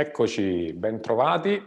Eccoci, bentrovati,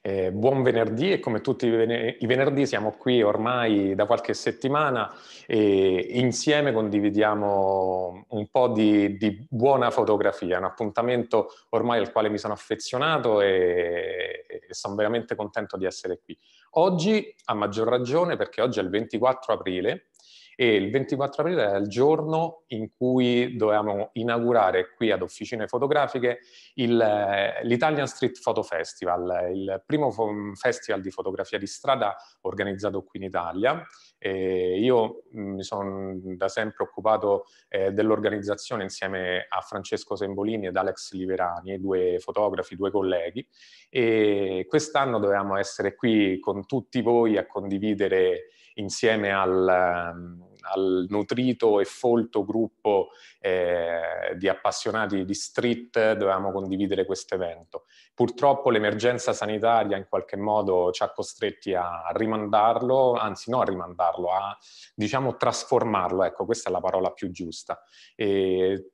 eh, buon venerdì e come tutti i venerdì siamo qui ormai da qualche settimana e insieme condividiamo un po' di, di buona fotografia, un appuntamento ormai al quale mi sono affezionato e, e sono veramente contento di essere qui. Oggi, a maggior ragione, perché oggi è il 24 aprile, e il 24 aprile era il giorno in cui dovevamo inaugurare qui ad Officine Fotografiche il, eh, l'Italian Street Photo Festival, il primo festival di fotografia di strada organizzato qui in Italia. E io mm, mi sono da sempre occupato eh, dell'organizzazione insieme a Francesco Sembolini ed Alex Liverani, due fotografi, due colleghi, e quest'anno dovevamo essere qui con tutti voi a condividere insieme al, ehm, al nutrito e folto gruppo eh, di appassionati di street dovevamo condividere questo evento. Purtroppo l'emergenza sanitaria in qualche modo ci ha costretti a rimandarlo, anzi no a rimandarlo, a diciamo trasformarlo, ecco questa è la parola più giusta. E,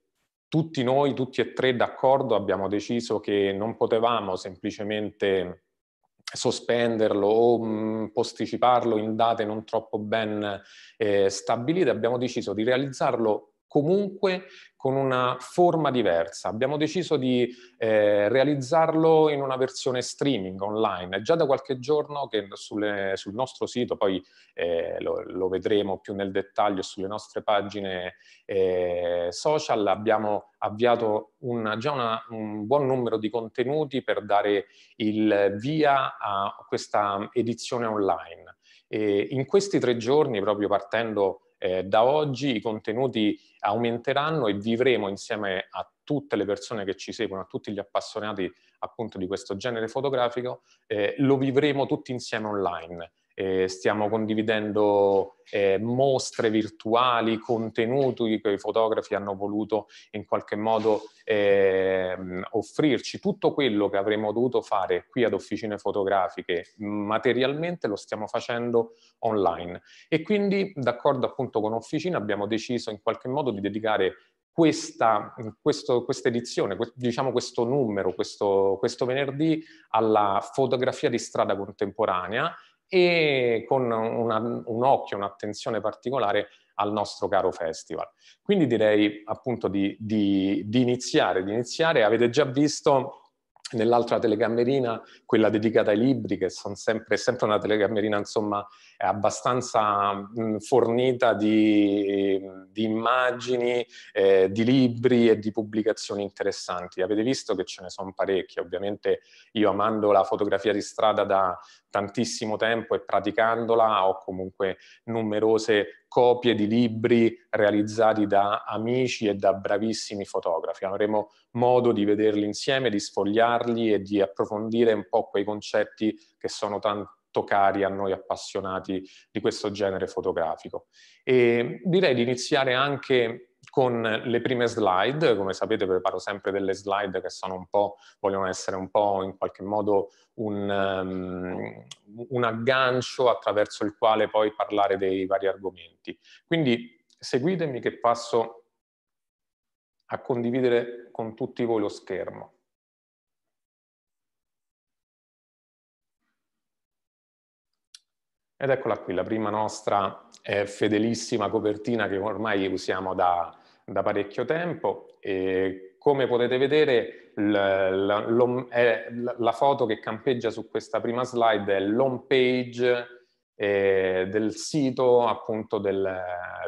tutti noi, tutti e tre d'accordo, abbiamo deciso che non potevamo semplicemente sospenderlo o mh, mm, posticiparlo in date non troppo ben eh, stabilite, abbiamo deciso di realizzarlo comunque con una forma diversa. Abbiamo deciso di eh, realizzarlo in una versione streaming online. È già da qualche giorno che sulle, sul nostro sito, poi eh, lo, lo, vedremo più nel dettaglio sulle nostre pagine eh, social, abbiamo avviato una, già una, un buon numero di contenuti per dare il via a questa edizione online. E in questi tre giorni, proprio partendo eh, da oggi i contenuti aumenteranno e vivremo insieme a tutte le persone che ci seguono, a tutti gli appassionati appunto di questo genere fotografico, eh, lo vivremo tutti insieme online eh, stiamo condividendo eh, mostre virtuali, contenuti che i fotografi hanno voluto in qualche modo eh, offrirci. Tutto quello che avremmo dovuto fare qui ad Officine Fotografiche materialmente lo stiamo facendo online e quindi d'accordo appunto con Officina abbiamo deciso in qualche modo di dedicare questa, questo, questa edizione, diciamo questo numero, questo, questo venerdì alla fotografia di strada contemporanea e con una, un occhio, un'attenzione particolare al nostro caro festival. Quindi direi appunto di, di, di iniziare, di iniziare. Avete già visto nell'altra telecamerina, quella dedicata ai libri, che sono sempre, sempre una telecamerina insomma abbastanza mm, fornita di, di immagini, eh, di libri e di pubblicazioni interessanti. Avete visto che ce ne sono parecchie, ovviamente io amando la fotografia di strada da tantissimo tempo e praticandola ho comunque numerose copie di libri realizzati da amici e da bravissimi fotografi. Avremo modo di vederli insieme, di sfogliarli e di approfondire un po' quei concetti che sono tanto molto cari a noi appassionati di questo genere fotografico. E direi di iniziare anche con le prime slide, come sapete preparo sempre delle slide che sono un po', vogliono essere un po' in qualche modo un, um, un aggancio attraverso il quale poi parlare dei vari argomenti. Quindi seguitemi che passo a condividere con tutti voi lo schermo. Ed eccola qui, la prima nostra eh, fedelissima copertina che ormai usiamo da, da parecchio tempo. E come potete vedere, la, la, è, la, foto che campeggia su questa prima slide è l'home page eh, del sito appunto del,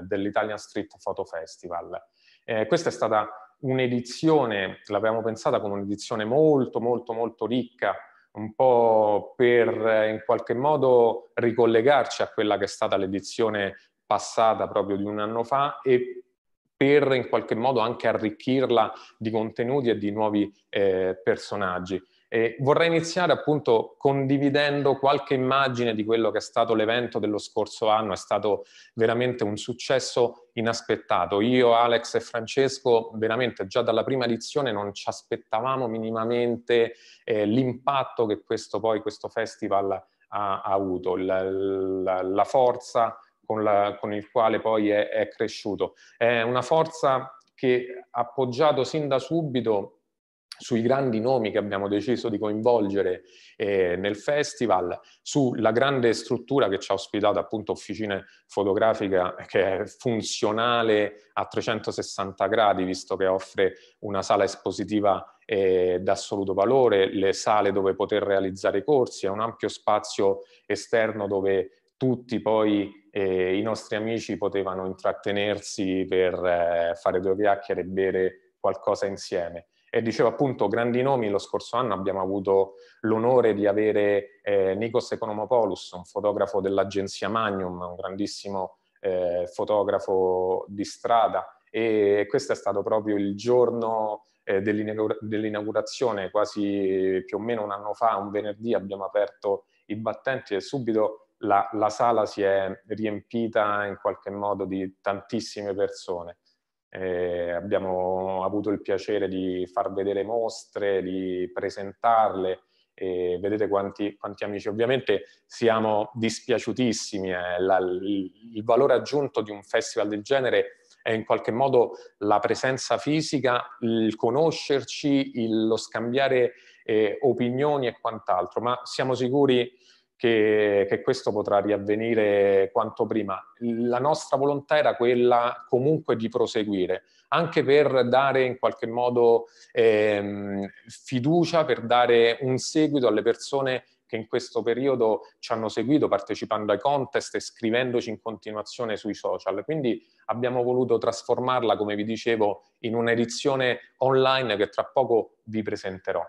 dell'Italian Street Photo Festival. Eh, questa è stata un'edizione, l'avevamo pensata come un'edizione molto molto molto ricca un po' per eh, in qualche modo ricollegarci a quella che è stata l'edizione passata proprio di un anno fa e per in qualche modo anche arricchirla di contenuti e di nuovi eh, personaggi. E vorrei iniziare appunto condividendo qualche immagine di quello che è stato l'evento dello scorso anno, è stato veramente un successo inaspettato. Io, Alex e Francesco veramente già dalla prima edizione non ci aspettavamo minimamente eh, l'impatto che questo, poi, questo festival ha, ha avuto, la, la, la forza con, la, con, il quale poi è, è cresciuto. È una forza che appoggiato sin da subito sui grandi nomi che abbiamo deciso di coinvolgere eh, nel festival, sulla grande struttura che ci ha ospitato, appunto Officine Fotografica, che è funzionale a 360 gradi, visto che offre una sala espositiva eh, d'assoluto valore, le sale dove poter realizzare corsi, è un ampio spazio esterno dove tutti poi eh, i nostri amici potevano intrattenersi per eh, fare due chiacchiere e bere qualcosa insieme. E dicevo appunto grandi nomi, lo scorso anno abbiamo avuto l'onore di avere eh, Nikos Economopoulos, un fotografo dell'agenzia Magnum, un grandissimo eh, fotografo di strada e questo è stato proprio il giorno eh, dell'inaugurazione, quasi più o meno un anno fa, un venerdì abbiamo aperto i battenti e subito la, la sala si è riempita in qualche modo di tantissime persone. Eh, abbiamo avuto il piacere di far vedere mostre, di presentarle. E vedete quanti, quanti amici. Ovviamente siamo dispiaciutissimi. Eh, la, il, il valore aggiunto di un festival del genere è in qualche modo la presenza fisica, il conoscerci, il, lo scambiare eh, opinioni e quant'altro, ma siamo sicuri che, che, questo potrà riavvenire quanto prima. La nostra volontà era quella comunque di proseguire, anche per dare in qualche modo ehm, fiducia, per dare un seguito alle persone che in questo periodo ci hanno seguito partecipando ai contest e scrivendoci in continuazione sui social. Quindi abbiamo voluto trasformarla, come vi dicevo, in un'edizione online che tra poco vi presenterò.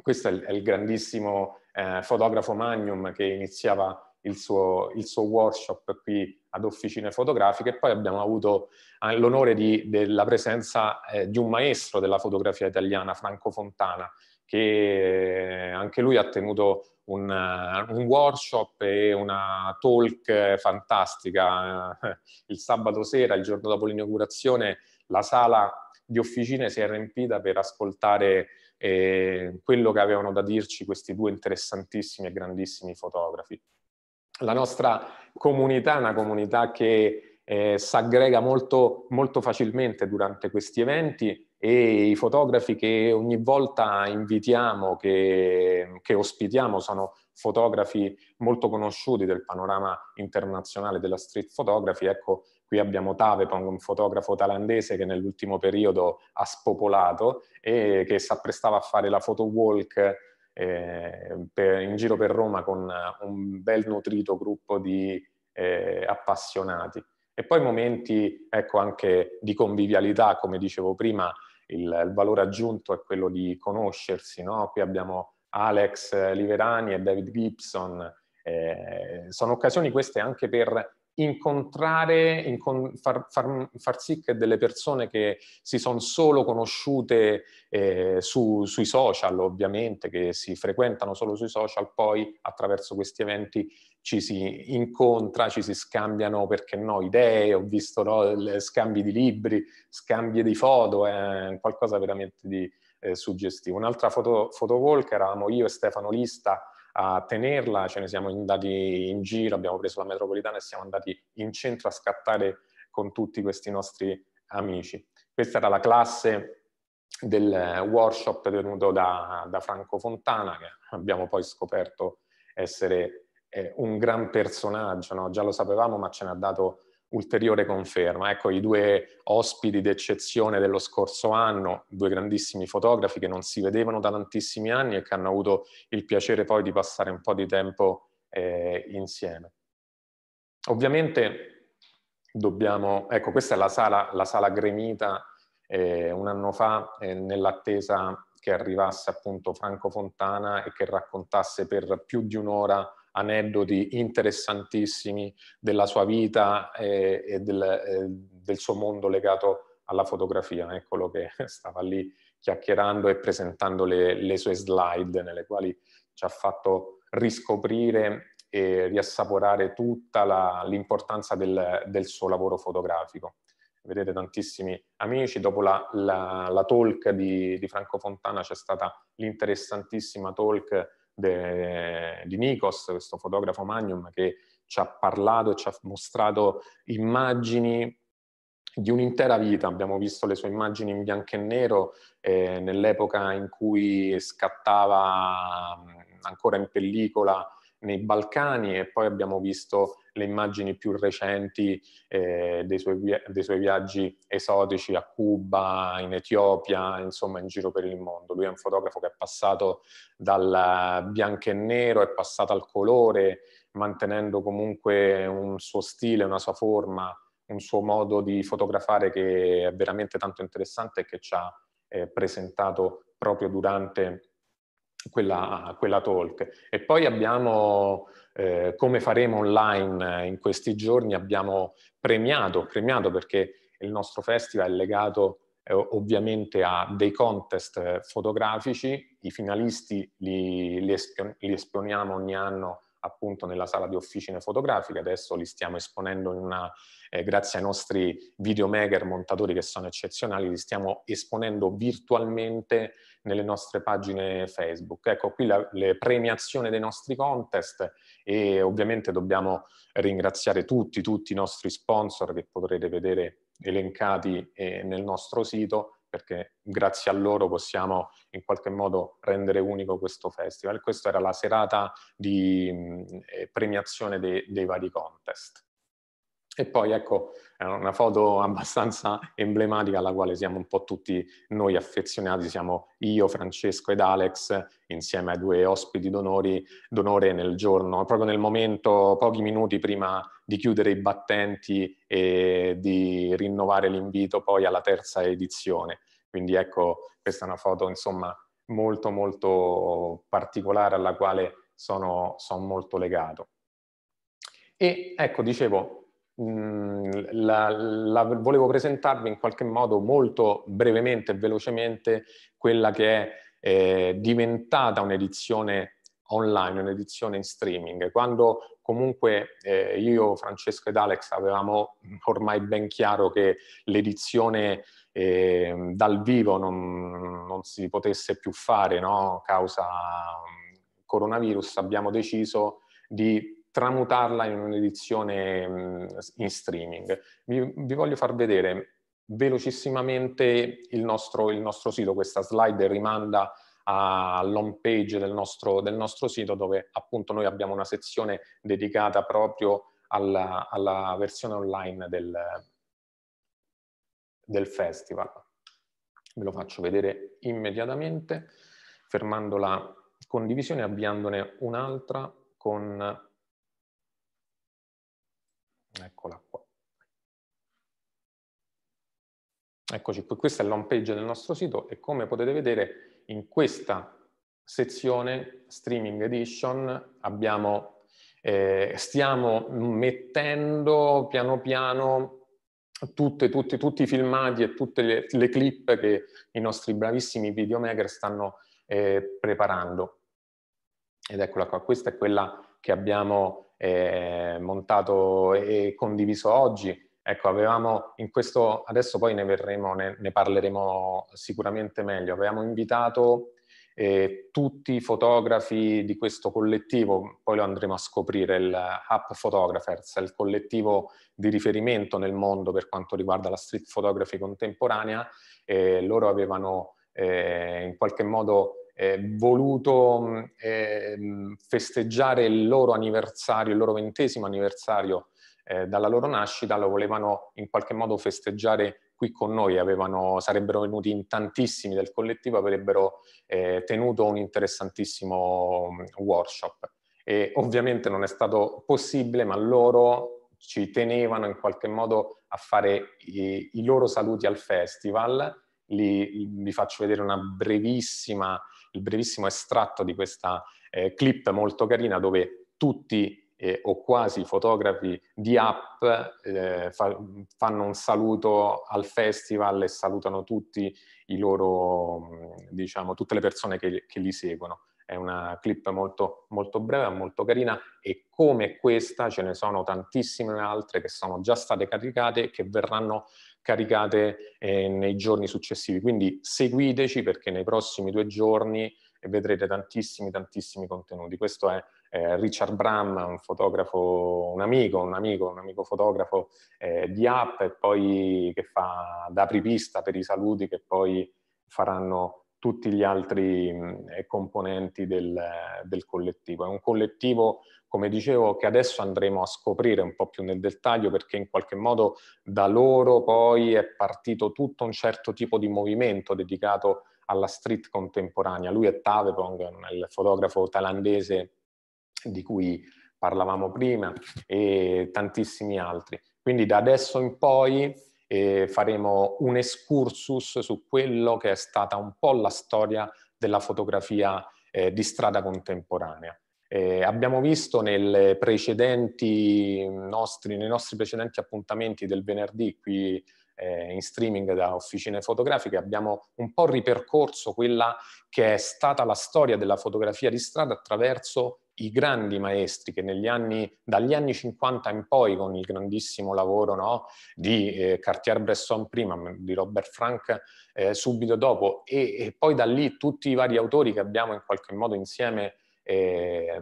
Questo è il, è il grandissimo eh, fotografo magnum che iniziava il suo, il suo, workshop qui ad Officine Fotografiche e poi abbiamo avuto ah, l'onore di, della presenza eh, di un maestro della fotografia italiana, Franco Fontana, che eh, anche lui ha tenuto un, eh, un workshop e una talk fantastica. Eh, il sabato sera, il giorno dopo l'inaugurazione, la sala di officine si è riempita per ascoltare e ehm, quello che avevano da dirci questi due interessantissimi e grandissimi fotografi. La nostra comunità è una comunità che eh, aggrega molto, molto facilmente durante questi eventi e i fotografi che ogni volta invitiamo, che, che, ospitiamo, sono fotografi molto conosciuti del panorama internazionale della street photography. Ecco, Qui abbiamo Tavepong, un fotografo thailandese che nell'ultimo periodo ha spopolato e che si apprestava a fare la photo walk eh, per, in giro per Roma con eh, un bel nutrito gruppo di eh, appassionati. E poi momenti ecco, anche di convivialità, come dicevo prima, il, il valore aggiunto è quello di conoscersi. No? Qui abbiamo Alex eh, Liverani e David Gibson. Eh, sono occasioni queste anche per incontrare, incon- far, far, far, sì che delle persone che si sono solo conosciute eh, su, sui social, ovviamente, che si frequentano solo sui social, poi attraverso questi eventi ci si incontra, ci si scambiano, perché no, idee, ho visto no, scambi di libri, scambi di foto, è eh, qualcosa veramente di eh, suggestivo. Un'altra foto, fotowalk eravamo io e Stefano Lista, a tenerla, ce ne siamo andati in giro, abbiamo preso la metropolitana e siamo andati in centro a scattare con tutti questi nostri amici. Questa era la classe del eh, workshop tenuto da, da Franco Fontana, che abbiamo poi scoperto essere eh, un gran personaggio, no? già lo sapevamo ma ce ne ha dato ulteriore conferma. Ecco i due ospiti d'eccezione dello scorso anno, due grandissimi fotografi che non si vedevano da tantissimi anni e che hanno avuto il piacere poi di passare un po' di tempo eh, insieme. Ovviamente dobbiamo, ecco questa è la sala, la sala gremita eh, un anno fa eh, nell'attesa che arrivasse appunto Franco Fontana e che raccontasse per più di un'ora aneddoti interessantissimi della sua vita e, e del, eh, del, suo mondo legato alla fotografia. Eccolo che stava lì chiacchierando e presentando le, le sue slide nelle quali ci ha fatto riscoprire e riassaporare tutta l'importanza del, del, suo lavoro fotografico. Vedete tantissimi amici, dopo la, la, la talk di, di Franco Fontana c'è stata l'interessantissima talk de, di Nikos, questo fotografo Magnum che ci ha parlato e ci ha mostrato immagini di un'intera vita. Abbiamo visto le sue immagini in bianco e nero eh, nell'epoca in cui scattava mm, ancora in pellicola nei Balcani e poi abbiamo visto le immagini più recenti eh, dei, suoi via- dei, suoi viaggi esotici a Cuba, in Etiopia, insomma in giro per il mondo. Lui è un fotografo che è passato dal bianco e nero, è passato al colore, mantenendo comunque un suo stile, una sua forma, un suo modo di fotografare che è veramente tanto interessante e che ci ha eh, presentato proprio durante quella, quella talk. E poi abbiamo, eh, come faremo online eh, in questi giorni, abbiamo premiato, premiato perché il nostro festival è legato eh, ovviamente a dei contest eh, fotografici, i finalisti li, li, esp- li esponiamo ogni anno appunto nella sala di officine fotografiche, adesso li stiamo esponendo in una, eh, grazie ai nostri videomaker, montatori che sono eccezionali, li stiamo esponendo virtualmente nelle nostre pagine Facebook. Ecco qui la le premiazione dei nostri contest e ovviamente dobbiamo ringraziare tutti, tutti i nostri sponsor che potrete vedere elencati eh, nel nostro sito perché grazie a loro possiamo in qualche modo rendere unico questo festival. Questa era la serata di mm, eh, premiazione dei, dei vari contest. E poi ecco, è una foto abbastanza emblematica alla quale siamo un po' tutti noi affezionati, siamo io, Francesco ed Alex insieme ai due ospiti d'onori, d'onore nel giorno, proprio nel momento, pochi minuti prima di chiudere i battenti e di rinnovare l'invito poi alla terza edizione. Quindi ecco, questa è una foto insomma molto molto particolare alla quale sono, sono molto legato. E ecco, dicevo, la, la, volevo presentarvi in qualche modo molto brevemente e velocemente quella che è eh, diventata un'edizione online, un'edizione in streaming. Quando comunque eh, io, Francesco ed Alex avevamo ormai ben chiaro che l'edizione eh, dal vivo non, non, si potesse più fare, no? causa coronavirus, abbiamo deciso di tramutarla in un'edizione mm, in streaming. Vi, vi voglio far vedere velocissimamente il nostro, il nostro sito, questa slide rimanda all'home page del nostro, del nostro sito dove appunto noi abbiamo una sezione dedicata proprio alla, alla versione online del, del festival. Ve lo faccio vedere immediatamente fermando la condivisione e avviandone un'altra con Eccola qua. Eccoci qui, questa è l'home page del nostro sito e come potete vedere in questa sezione Streaming Edition abbiamo, eh, stiamo mettendo piano piano tutte, tutti, tutti i filmati e tutte le, le, clip che i nostri bravissimi videomaker stanno eh, preparando. Ed eccola qua, questa è quella che abbiamo eh, montato e condiviso oggi. Ecco, avevamo in questo, adesso poi ne, verremo, ne, ne parleremo sicuramente meglio, avevamo invitato eh, tutti i fotografi di questo collettivo, poi lo andremo a scoprire, il App Photographers, il collettivo di riferimento nel mondo per quanto riguarda la street photography contemporanea, eh, loro avevano eh, in qualche modo eh, voluto eh, festeggiare il loro anniversario, il loro ventesimo anniversario eh, dalla loro nascita, lo volevano in qualche modo festeggiare qui con noi, avevano, sarebbero venuti in tantissimi del collettivo, avrebbero eh, tenuto un interessantissimo mm, workshop. E ovviamente non è stato possibile, ma loro ci tenevano in qualche modo a fare i, i loro saluti al festival. Li, li faccio vedere una brevissima il brevissimo estratto di questa eh, clip molto carina dove tutti eh, o quasi i fotografi di app eh, fa, fanno un saluto al festival e salutano tutti i loro, mm, diciamo, tutte le persone che, che li seguono. È una clip molto, molto breve, molto carina e come questa ce ne sono tantissime altre che sono già state caricate e che verranno caricate eh, nei giorni successivi. Quindi seguiteci perché nei prossimi due giorni vedrete tantissimi, tantissimi contenuti. Questo è eh, Richard Bram, un fotografo, un amico, un amico, un amico fotografo eh, di app e poi che fa da apripista per i saluti che poi faranno tutti gli altri eh, componenti del, eh, del, collettivo. È un collettivo, come dicevo, che adesso andremo a scoprire un po' più nel dettaglio perché in qualche modo da loro poi è partito tutto un certo tipo di movimento dedicato alla street contemporanea. Lui è Tavepong, il fotografo thailandese di cui parlavamo prima, e tantissimi altri. Quindi da adesso in poi e faremo un excursus su quello che è stata un po' la storia della fotografia eh, di strada contemporanea. Eh, abbiamo visto precedenti nostri, nei nostri precedenti appuntamenti del venerdì qui eh, in streaming da Officine Fotografiche, abbiamo un po' ripercorso quella che è stata la storia della fotografia di strada attraverso i grandi maestri che anni, dagli anni 50 in poi, con il grandissimo lavoro no, di eh, Cartier-Bresson prima, di Robert Frank eh, subito dopo, e, e, poi da lì tutti i vari autori che abbiamo in qualche modo insieme eh,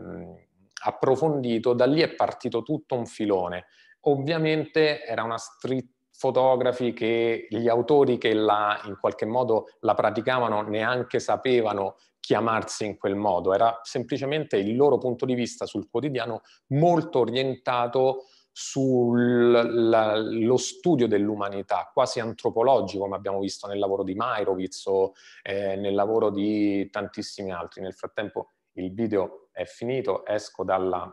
approfondito, da lì è partito tutto un filone. Ovviamente era una street fotografi che gli autori che la, in qualche modo la praticavano neanche sapevano chiamarsi in quel modo, era semplicemente il loro punto di vista sul quotidiano molto orientato sullo studio dell'umanità, quasi antropologico, come abbiamo visto nel lavoro di Mairovitz o eh, nel lavoro di tantissimi altri. Nel frattempo il video è finito, esco dalla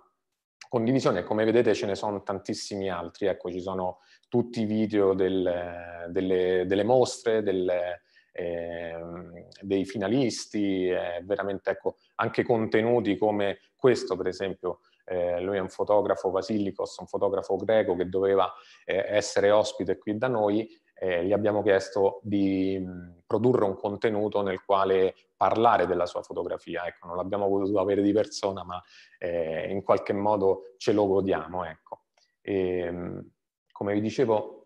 condivisione, come vedete ce ne sono tantissimi altri, ecco ci sono tutti i video del, delle, delle, mostre, delle, eh, dei finalisti, eh, veramente ecco, anche contenuti come questo per esempio, eh, lui è un fotografo Vasilikos, un fotografo greco che doveva eh, essere ospite qui da noi, eh, gli abbiamo chiesto di mh, produrre un contenuto nel quale parlare della sua fotografia, ecco, non l'abbiamo voluto avere di persona ma eh, in qualche modo ce lo godiamo. Ecco. E, ehm, come vi dicevo,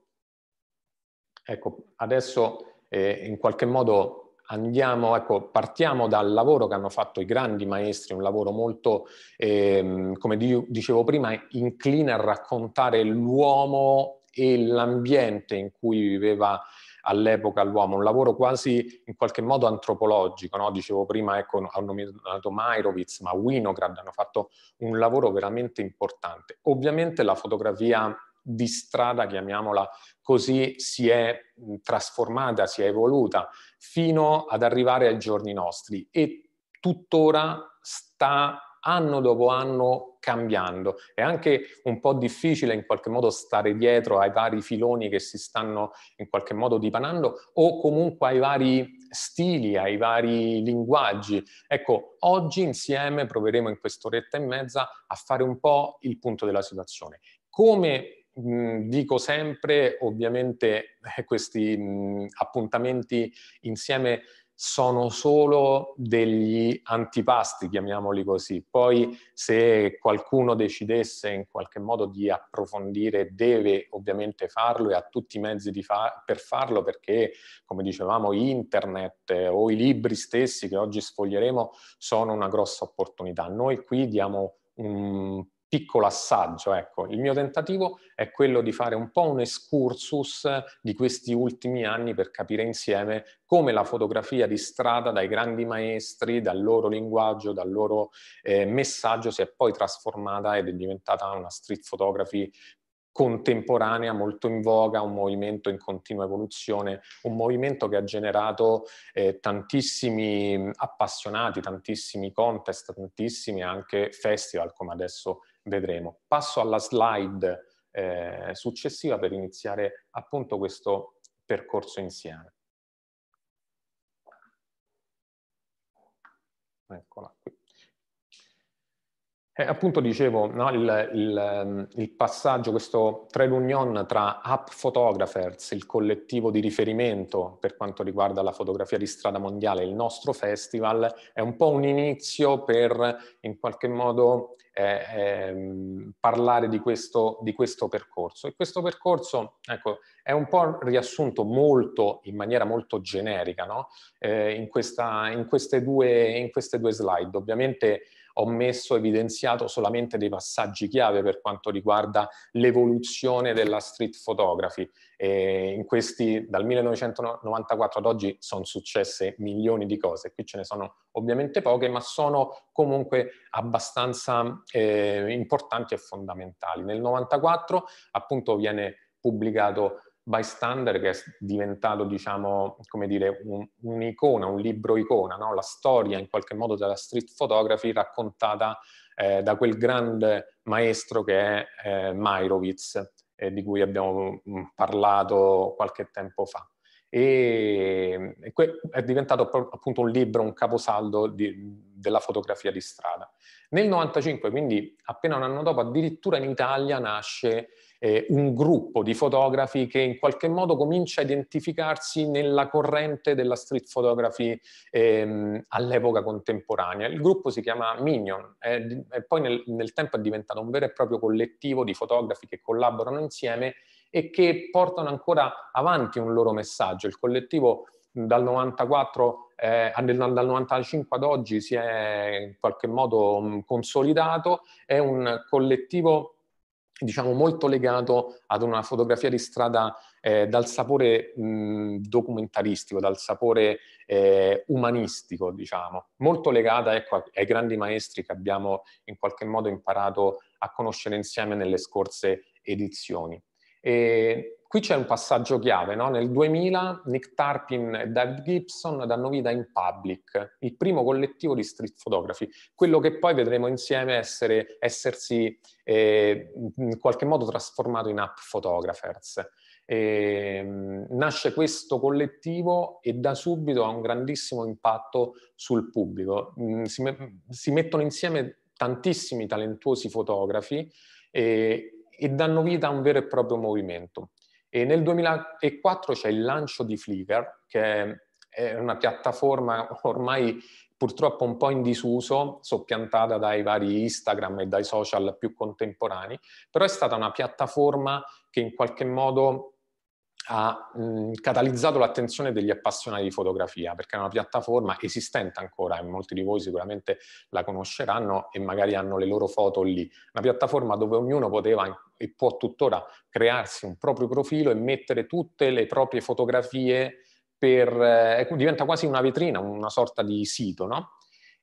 ecco, adesso eh, in qualche modo andiamo, ecco, partiamo dal lavoro che hanno fatto i grandi maestri, un lavoro molto, ehm, come dicevo prima, incline a raccontare l'uomo e l'ambiente in cui viveva all'epoca l'uomo, un lavoro quasi in qualche modo antropologico, no? dicevo prima, ecco, hanno nominato Mairovitz, ma Winograd hanno fatto un lavoro veramente importante. Ovviamente la fotografia di strada, chiamiamola così, si è trasformata, si è evoluta fino ad arrivare ai giorni nostri e tuttora sta anno dopo anno cambiando. È anche un po' difficile in qualche modo stare dietro ai vari filoni che si stanno in qualche modo dipanando o comunque ai vari stili, ai vari linguaggi. Ecco, oggi insieme proveremo in quest'oretta e mezza a fare un po' il punto della situazione. Come Mm, dico sempre, ovviamente, eh, questi mh, mm, appuntamenti insieme sono solo degli antipasti, chiamiamoli così. Poi se qualcuno decidesse in qualche modo di approfondire, deve ovviamente farlo e ha tutti i mezzi fa- per farlo perché, come dicevamo, internet eh, o i libri stessi che oggi sfoglieremo sono una grossa opportunità. Noi qui diamo un piccolo assaggio. Ecco. Il mio tentativo è quello di fare un po' un excursus di questi ultimi anni per capire insieme come la fotografia di strada dai grandi maestri, dal loro linguaggio, dal loro eh, messaggio si è poi trasformata ed è diventata una street photography contemporanea, molto in voga, un movimento in continua evoluzione, un movimento che ha generato eh, tantissimi appassionati, tantissimi contest, tantissimi anche festival come adesso vedremo. Passo alla slide eh, successiva per iniziare appunto questo percorso insieme. Eccola qui. Eh, appunto dicevo, no, il, il, ehm, il, passaggio, questo trade union tra App Photographers, il collettivo di riferimento per quanto riguarda la fotografia di strada mondiale, il nostro festival, è un po' un inizio per in qualche modo eh, eh, parlare di questo, di questo, percorso. E questo percorso ecco, è un po' riassunto molto, in maniera molto generica no? Eh, in, questa, in, queste due, in queste due slide. Ovviamente ho messo, evidenziato solamente dei passaggi chiave per quanto riguarda l'evoluzione della street photography. E in questi, dal 1994 ad oggi, sono successe milioni di cose. Qui ce ne sono ovviamente poche, ma sono comunque abbastanza eh, importanti e fondamentali. Nel 1994 appunto viene pubblicato bystander che è diventato, diciamo, come dire, un, un'icona, un libro icona, no? la storia in qualche modo della street photography raccontata eh, da quel grande maestro che è eh, Mairovitz, eh, di cui abbiamo mm, parlato qualche tempo fa. E, e que- è diventato appunto un libro, un caposaldo di, della fotografia di strada. Nel 95, quindi appena un anno dopo, addirittura in Italia nasce eh, un gruppo di fotografi che in qualche modo comincia a identificarsi nella corrente della street photography ehm, all'epoca contemporanea. Il gruppo si chiama Minion eh, e poi nel, nel tempo è diventato un vero e proprio collettivo di fotografi che collaborano insieme e che portano ancora avanti un loro messaggio. Il collettivo dal 94 eh, dal 95 ad oggi si è in qualche modo consolidato, è un collettivo diciamo, molto legato ad una fotografia di strada eh, dal sapore mh, documentaristico, dal sapore eh, umanistico, diciamo, molto legata ecco, ai grandi maestri che abbiamo in qualche modo imparato a conoscere insieme nelle scorse edizioni. E Qui c'è un passaggio chiave, no? nel 2000 Nick Tarpin e David Gibson danno vita in Public, il primo collettivo di street photography, quello che poi vedremo insieme essere, essersi eh, in qualche modo trasformato in App Photographers. E, ehm, nasce questo collettivo e da subito ha un grandissimo impatto sul pubblico. Mm, si, si mettono insieme tantissimi talentuosi fotografi e, eh, e danno vita a un vero e proprio movimento. E nel 2004 c'è il lancio di Flickr, che è una piattaforma ormai purtroppo un po' in disuso, soppiantata dai vari Instagram e dai social più contemporanei, però è stata una piattaforma che in qualche modo ha mh, catalizzato l'attenzione degli appassionati di fotografia, perché è una piattaforma esistente ancora e molti di voi sicuramente la conosceranno e magari hanno le loro foto lì. Una piattaforma dove ognuno poteva e può tuttora crearsi un proprio profilo e mettere tutte le proprie fotografie per, eh, diventa quasi una vetrina, una sorta di sito, no?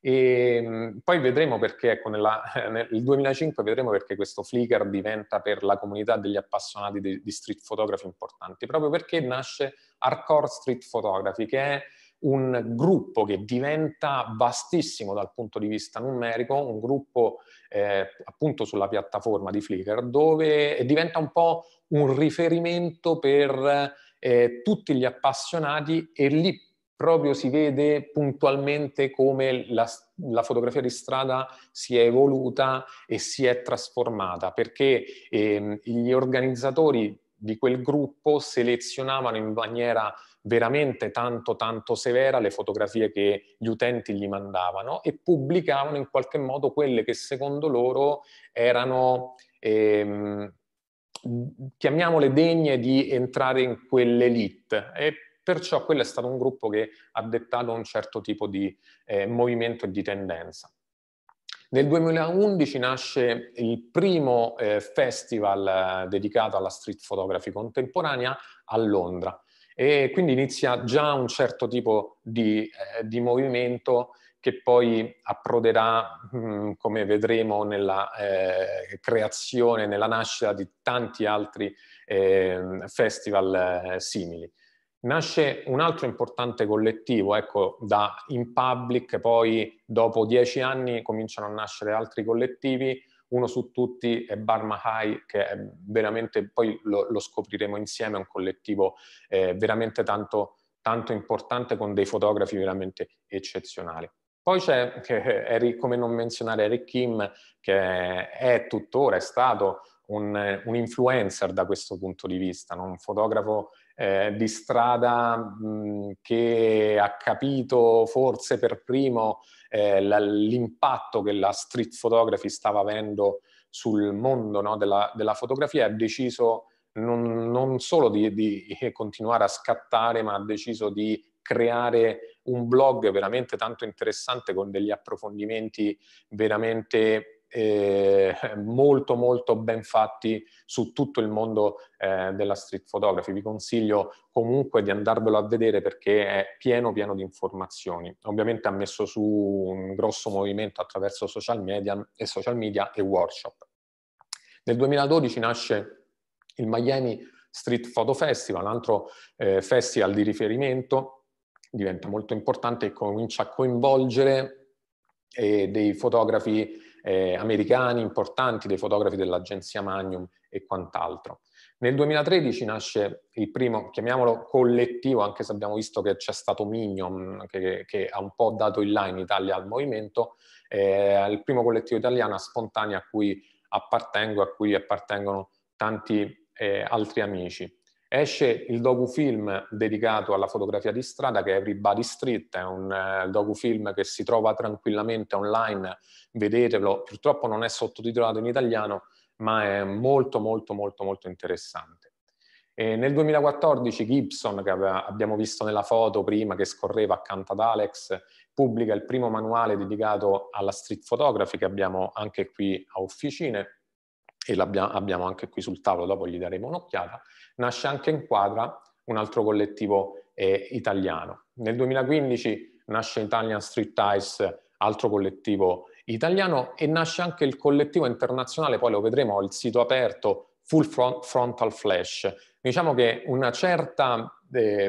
E ehm, poi vedremo perché, ecco, nella, nel 2005 vedremo perché questo Flickr diventa per la comunità degli appassionati di, di street photography importanti, proprio perché nasce Hardcore Street Photography, che è un gruppo che diventa vastissimo dal punto di vista numerico, un gruppo eh, appunto sulla piattaforma di Flickr, dove eh, diventa un po' un riferimento per eh, tutti gli appassionati e lì proprio si vede puntualmente come la, la, fotografia di strada si è evoluta e si è trasformata, perché eh, gli organizzatori di quel gruppo selezionavano in maniera veramente tanto tanto severa le fotografie che gli utenti gli mandavano e pubblicavano in qualche modo quelle che secondo loro erano ehm, chiamiamole degne di entrare in quell'elite e Perciò quello è stato un gruppo che ha dettato un certo tipo di eh, movimento e di tendenza. Nel 2011 nasce il primo eh, festival eh, dedicato alla street photography contemporanea a Londra e quindi inizia già un certo tipo di, eh, di movimento che poi approderà, mh, mm, come vedremo, nella eh, creazione, nella nascita di tanti altri ehm, festival eh, simili. Nasce un altro importante collettivo, ecco, da In Public poi dopo dieci anni cominciano a nascere altri collettivi, uno su tutti è Bar Mahai, che è veramente, poi lo, lo scopriremo insieme, è un collettivo eh, veramente tanto, tanto importante con dei fotografi veramente eccezionali. Poi c'è, eh, come non menzionare, Eric Kim, che è tuttora, è stato un, un, influencer da questo punto di vista, no? un fotografo eh, di strada mh, che ha capito forse per primo eh, la, l'impatto che la street photography stava avendo sul mondo no, della, della, fotografia, ha deciso non, non solo di, di continuare a scattare, ma ha deciso di creare un blog veramente tanto interessante con degli approfondimenti veramente eh, molto molto ben fatti su tutto il mondo eh, della street photography. Vi consiglio comunque di andarvelo a vedere perché è pieno pieno di informazioni. Ovviamente ha messo su un grosso movimento attraverso social media e, social media e workshop. Nel 2012 nasce il Miami Street Photo Festival, un altro eh, festival di riferimento, diventa molto importante e comincia a coinvolgere eh, dei fotografi eh, americani importanti, dei fotografi dell'agenzia Magnum e quant'altro. Nel 2013 nasce il primo, chiamiamolo collettivo, anche se abbiamo visto che c'è stato Mignon, che, che ha un po' dato il là in Italia al movimento, eh, il primo collettivo italiano a Spontanea a cui appartengo, a cui appartengono tanti eh, altri amici. Esce il docufilm dedicato alla fotografia di strada che è Everybody Street, è un eh, docufilm che si trova tranquillamente online, vedetelo, purtroppo non è sottotitolato in italiano, ma è molto molto molto molto interessante. E nel 2014 Gibson, che aveva, abbiamo visto nella foto prima che scorreva accanto ad Alex, pubblica il primo manuale dedicato alla street photography che abbiamo anche qui a Officine e l'abbiamo anche qui sul tavolo, dopo gli daremo un'occhiata, nasce anche Inquadra, un altro collettivo eh, italiano. Nel 2015 nasce Italian Street Ties, altro collettivo italiano, e nasce anche il collettivo internazionale, poi lo vedremo, il sito aperto, Full front, Frontal Flash. Diciamo che certa, eh,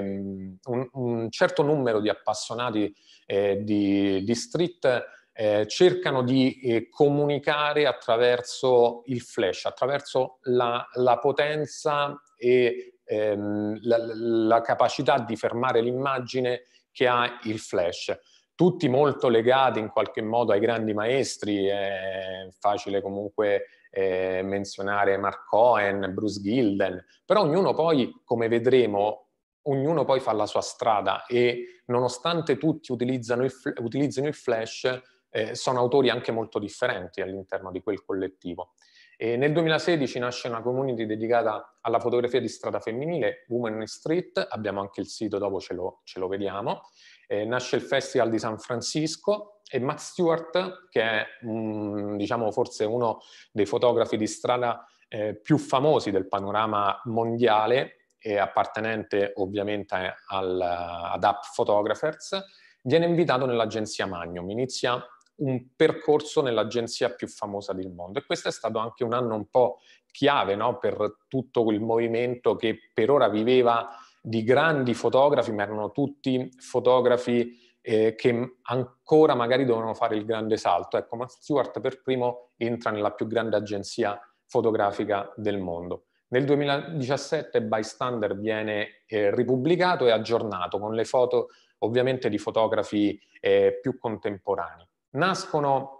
un, un, certo numero di appassionati eh, di, di street eh, cercano di eh, comunicare attraverso il flash, attraverso la, la potenza e ehm, la, la, capacità di fermare l'immagine che ha il flash. Tutti molto legati in qualche modo ai grandi maestri, è facile comunque eh, menzionare Mark Cohen, Bruce Gilden, però ognuno poi, come vedremo, ognuno poi fa la sua strada e nonostante tutti utilizzano il, fl- utilizzino il flash, eh, sono autori anche molto differenti all'interno di quel collettivo. E nel 2016 nasce una community dedicata alla fotografia di strada femminile, Women in Street, abbiamo anche il sito, dopo ce lo, ce lo vediamo. Eh, nasce il Festival di San Francisco e Matt Stewart, che è mh, diciamo forse uno dei fotografi di strada eh, più famosi del panorama mondiale e appartenente ovviamente al, ad Up Photographers, viene invitato nell'agenzia Magnum. Inizia un percorso nell'agenzia più famosa del mondo e questo è stato anche un anno un po' chiave no? per tutto quel movimento che per ora viveva di grandi fotografi, ma erano tutti fotografi eh, che ancora magari dovevano fare il grande salto. Ecco, Matt Stewart per primo entra nella più grande agenzia fotografica del mondo. Nel 2017 Bystander viene eh, ripubblicato e aggiornato con le foto ovviamente di fotografi eh, più contemporanei nascono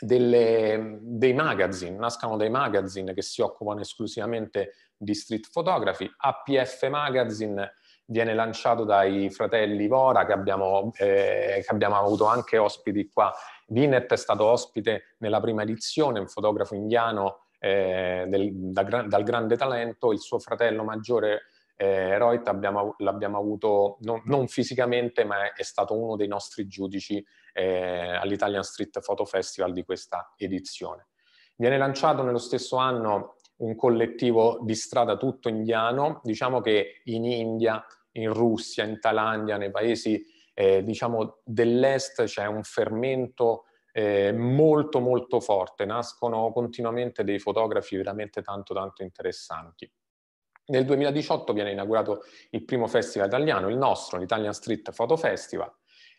delle, dei magazine, nascono dei magazine che si occupano esclusivamente di street photography, APF Magazine viene lanciato dai fratelli Vora che abbiamo, eh, che abbiamo avuto anche ospiti qua. Vinet è stato ospite nella prima edizione, un fotografo indiano eh, del, da, dal grande talento, il suo fratello maggiore eh, Reut l'abbiamo avuto non, non, fisicamente ma è stato uno dei nostri giudici eh, all'Italian Street Photo Festival di questa edizione. Viene lanciato nello stesso anno un collettivo di strada tutto indiano, diciamo che in India, in Russia, in Thailandia, nei paesi eh, diciamo dell'est c'è un fermento eh, molto molto forte, nascono continuamente dei fotografi veramente tanto tanto interessanti. Nel 2018 viene inaugurato il primo festival italiano, il nostro, l'Italian Street Photo Festival,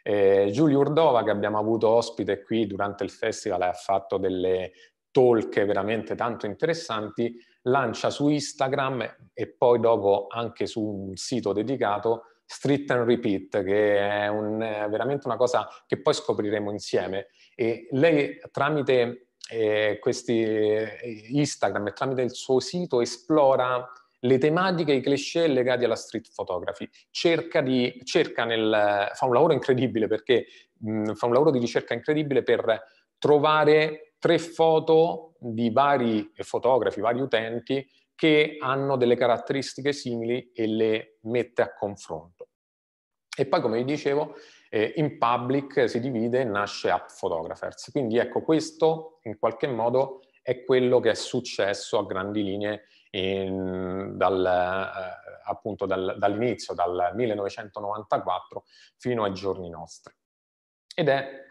eh, Giulio Urdova, che abbiamo avuto ospite qui durante il festival e ha fatto delle talk veramente tanto interessanti, lancia su Instagram e poi dopo anche su un sito dedicato Street and Repeat, che è un, veramente una cosa che poi scopriremo insieme. E lei tramite eh, questi eh, Instagram e tramite il suo sito esplora le tematiche i cliché legati alla street photography. Cerca di, cerca nel, fa un lavoro incredibile perché mh, fa un lavoro di ricerca incredibile per trovare tre foto di vari fotografi, vari utenti che hanno delle caratteristiche simili e le mette a confronto. E poi, come vi dicevo, eh, in public si divide e nasce App Photographers. Quindi ecco, questo in qualche modo è quello che è successo a grandi linee in, dal, eh, appunto dal, dall'inizio, dal 1994 fino ai giorni nostri. Ed è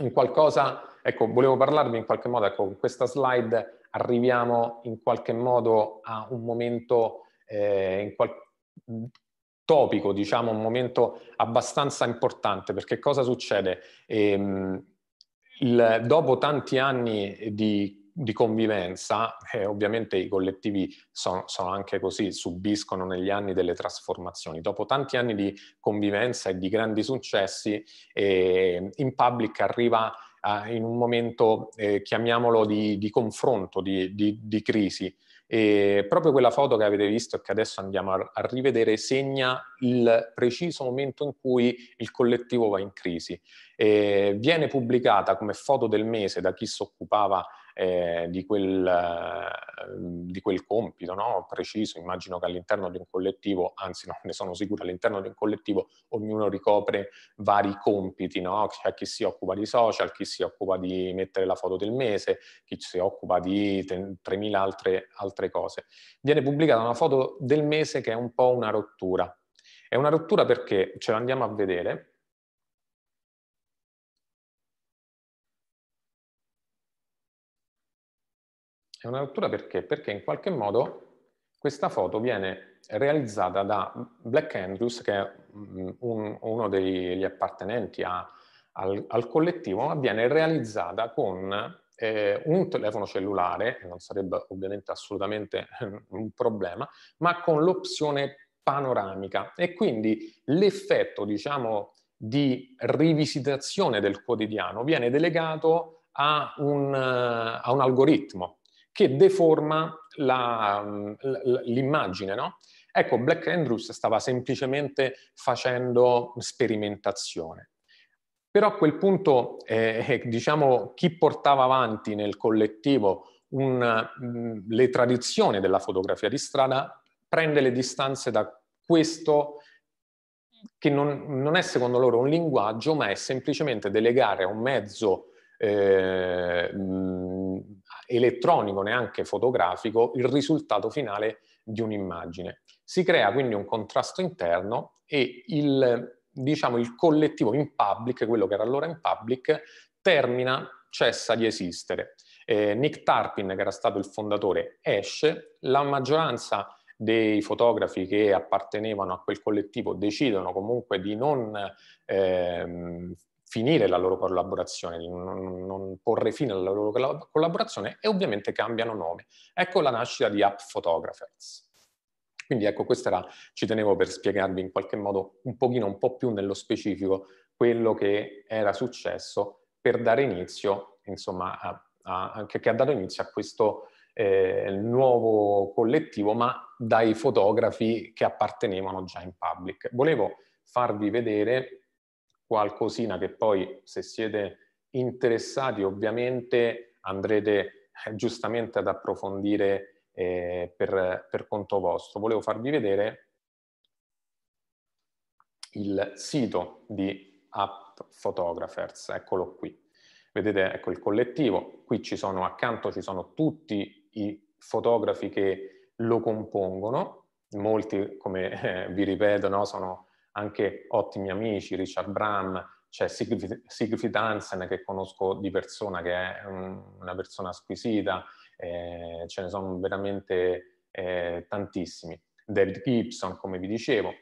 un qualcosa, ecco, volevo parlarvi in qualche modo, ecco, con questa slide arriviamo in qualche modo a un momento eh, qual- topico, diciamo, un momento abbastanza importante, perché cosa succede? Ehm, il, dopo tanti anni di di convivenza e ovviamente i collettivi sono, sono anche così, subiscono negli anni delle trasformazioni. Dopo tanti anni di convivenza e di grandi successi, eh, in public arriva eh, in un momento, eh, chiamiamolo, di, di confronto, di, di, di, crisi. E proprio quella foto che avete visto e che adesso andiamo a, rivedere segna il preciso momento in cui il collettivo va in crisi. E viene pubblicata come foto del mese da chi si occupava eh, di, quel, eh, di, quel, compito no? preciso. Immagino che all'interno di un collettivo, anzi no, ne sono sicuro, all'interno di un collettivo ognuno ricopre vari compiti, no? c'è cioè, chi si occupa di social, chi si occupa di mettere la foto del mese, chi si occupa di 3.000 altre, altre cose. Viene pubblicata una foto del mese che è un po' una rottura. È una rottura perché ce l'andiamo a vedere È una rottura perché? Perché in qualche modo questa foto viene realizzata da Black Andrews, che è mm, un, uno degli appartenenti a, al, al, collettivo, ma viene realizzata con eh, un telefono cellulare, che non sarebbe ovviamente assolutamente eh, un problema, ma con l'opzione panoramica e quindi l'effetto, diciamo, di rivisitazione del quotidiano viene delegato a un, a un algoritmo, che deforma la, l'immagine, no? Ecco, Black Andrews stava semplicemente facendo sperimentazione. Però a quel punto, eh, eh diciamo, chi portava avanti nel collettivo un, mm, le tradizioni della fotografia di strada prende le distanze da questo che non, non è secondo loro un linguaggio, ma è semplicemente delegare a un mezzo eh, mm, elettronico, neanche fotografico, il risultato finale di un'immagine. Si crea quindi un contrasto interno e il, diciamo, il collettivo in public, quello che era allora in public, termina, cessa di esistere. Eh, Nick Tarpin, che era stato il fondatore, esce, la maggioranza dei fotografi che appartenevano a quel collettivo decidono comunque di non ehm, finire la loro collaborazione, non, non porre fine alla loro collaborazione e ovviamente cambiano nome. Ecco la nascita di App Photographers. Quindi ecco, questo era, ci tenevo per spiegarvi in qualche modo un pochino, un po' più nello specifico quello che era successo per dare inizio, insomma, a, a, che, che ha dato inizio a questo, eh, nuovo collettivo, ma dai fotografi che appartenevano già in public. Volevo farvi vedere qualcosina che poi se siete interessati ovviamente andrete eh, giustamente ad approfondire eh, per, per conto vostro. Volevo farvi vedere il sito di App Photographers, eccolo qui. Vedete, ecco il collettivo, qui ci sono accanto ci sono tutti i fotografi che lo compongono, molti, come eh, vi ripeto, no, sono anche ottimi amici, Richard Bram, c'è Siegfried, Hansen che conosco di persona, che è un, una persona squisita, eh, ce ne sono veramente eh, tantissimi. David Gibson, come vi dicevo,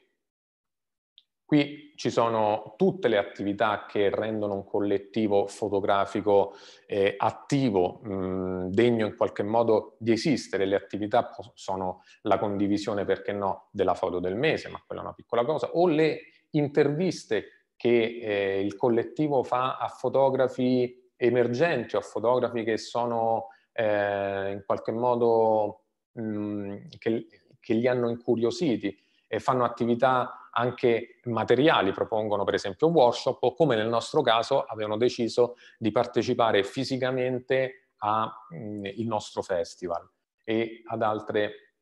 Qui ci sono tutte le attività che rendono un collettivo fotografico eh, attivo, mh, mm, degno in qualche modo di esistere. Le attività sono la condivisione, perché no, della foto del mese, ma quella è una piccola cosa, o le interviste che eh, il collettivo fa a fotografi emergenti o a fotografi che sono eh, in qualche modo mh, mm, che, che li hanno incuriositi e fanno attività anche materiali, propongono per esempio workshop o come nel nostro caso avevano deciso di partecipare fisicamente al mm, nostro festival e ad altre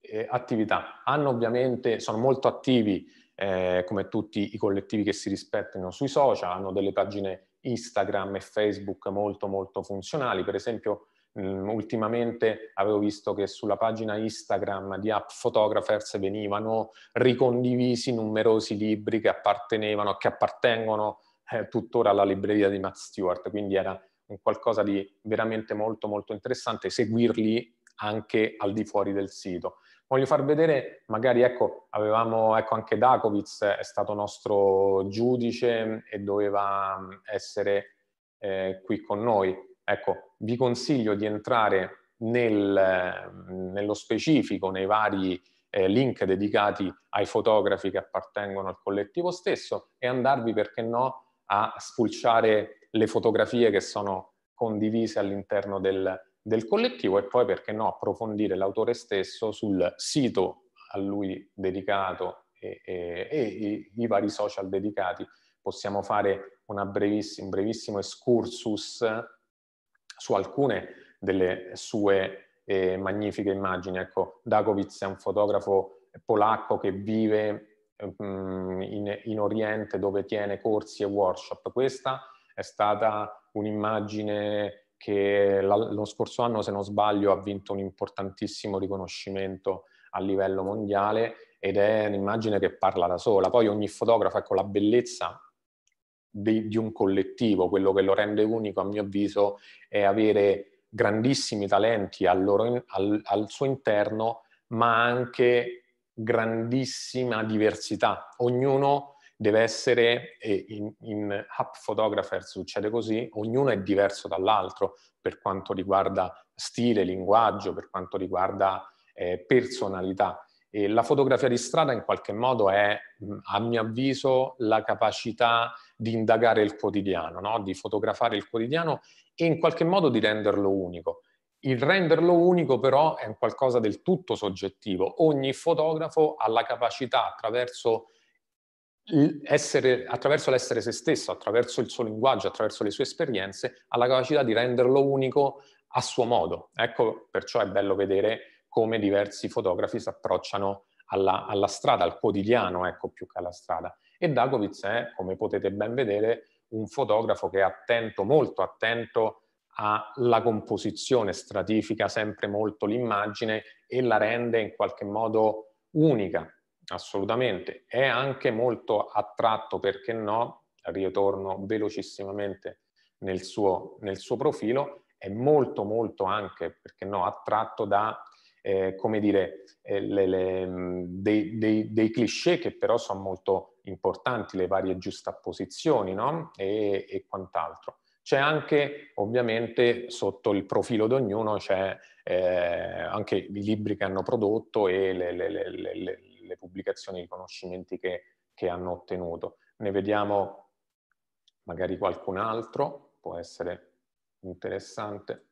eh, attività. Hanno ovviamente, sono molto attivi eh, come tutti i collettivi che si rispettano sui social, hanno delle pagine Instagram e Facebook molto molto funzionali, per esempio Um, ultimamente avevo visto che sulla pagina Instagram di App Photographers venivano ricondivisi numerosi libri che appartenevano, che appartengono eh, tuttora alla libreria di Matt Stewart, quindi era un qualcosa di veramente molto molto interessante seguirli anche al di fuori del sito. Voglio far vedere, magari ecco, avevamo, ecco anche Dakovic è stato nostro giudice e doveva mm, essere eh, qui con noi Ecco, vi consiglio di entrare nel, ehm, nello specifico nei vari eh, link dedicati ai fotografi che appartengono al collettivo stesso e andarvi, perché no, a spulciare le fotografie che sono condivise all'interno del, del collettivo e poi, perché no, approfondire l'autore stesso sul sito a lui dedicato e, e, e, i vari social dedicati, possiamo fare breviss un brevissimo excursus su alcune delle sue eh, magnifiche immagini. Ecco, Dagovic è un fotografo polacco che vive eh, in, in Oriente dove tiene corsi e workshop. Questa è stata un'immagine che lo scorso anno, se non sbaglio, ha vinto un importantissimo riconoscimento a livello mondiale ed è un'immagine che parla da sola. Poi ogni fotografo, ecco, la bellezza di, di un collettivo. Quello che lo rende unico, a mio avviso, è avere grandissimi talenti al, loro, al, al suo interno, ma anche grandissima diversità. Ognuno deve essere, e in, in, App Photographer succede così, ognuno è diverso dall'altro per quanto riguarda stile, linguaggio, per quanto riguarda eh, personalità. E la fotografia di strada in qualche modo è, a mio avviso, la capacità di indagare il quotidiano, no? di fotografare il quotidiano e in qualche modo di renderlo unico. Il renderlo unico però è un qualcosa del tutto soggettivo. Ogni fotografo ha la capacità attraverso essere, attraverso l'essere se stesso, attraverso il suo linguaggio, attraverso le sue esperienze, ha la capacità di renderlo unico a suo modo. Ecco, perciò è bello vedere come diversi fotografi si approcciano alla, alla strada, al quotidiano, ecco, più che alla strada. E Dagovic è, come potete ben vedere, un fotografo che è attento, molto attento alla composizione, stratifica sempre molto l'immagine e la rende in qualche modo unica, assolutamente. È anche molto attratto, perché no, ritorno velocissimamente nel suo, nel suo profilo, è molto molto anche, perché no, attratto da eh, come dire, eh, le, le, mm, dei, dei, dei, cliché che però sono molto importanti, le varie giustapposizioni no? e, e quant'altro. C'è anche, ovviamente, sotto il profilo di ognuno, c'è eh, anche i libri che hanno prodotto e le, le pubblicazioni, i riconoscimenti che, che hanno ottenuto. Ne vediamo magari qualcun altro, può essere interessante.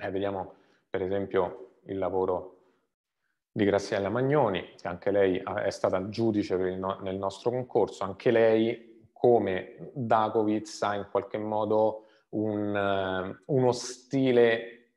Eh, vediamo per esempio il lavoro di Graziella Magnoni, che anche lei ah, è stata giudice no nel nostro concorso, anche lei come Dagovic ha in qualche modo un, eh, uno stile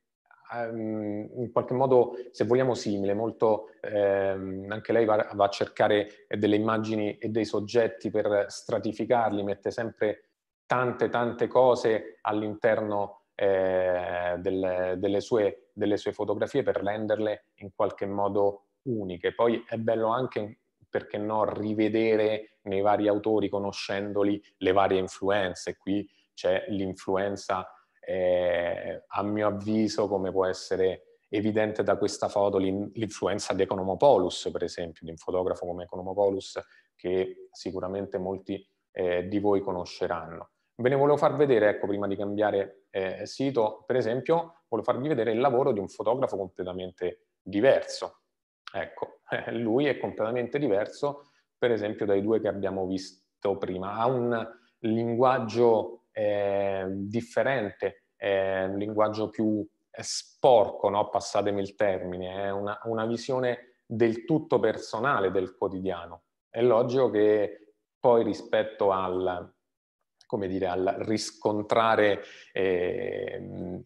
ehm, in qualche modo, se vogliamo, simile, molto, ehm, anche lei va, va, a cercare delle immagini e dei soggetti per stratificarli, mette sempre tante tante cose all'interno eh, delle, delle, sue, delle, sue, fotografie per renderle in qualche modo uniche. Poi è bello anche, perché no, rivedere nei vari autori, conoscendoli, le varie influenze. Qui c'è l'influenza, eh, a mio avviso, come può essere evidente da questa foto l'influenza di Economopoulos, per esempio, di un fotografo come Economopoulos che sicuramente molti eh, di voi conosceranno. Ve ne volevo far vedere, ecco, prima di cambiare eh, sito, per esempio, voglio farvi vedere il lavoro di un fotografo completamente diverso. Ecco, eh, lui è completamente diverso, per esempio, dai due che abbiamo visto prima. Ha un linguaggio eh, differente, un linguaggio più eh, sporco, no? passatemi il termine, è una, una visione del tutto personale del quotidiano. È logico che poi rispetto al, come dire, al riscontrare eh,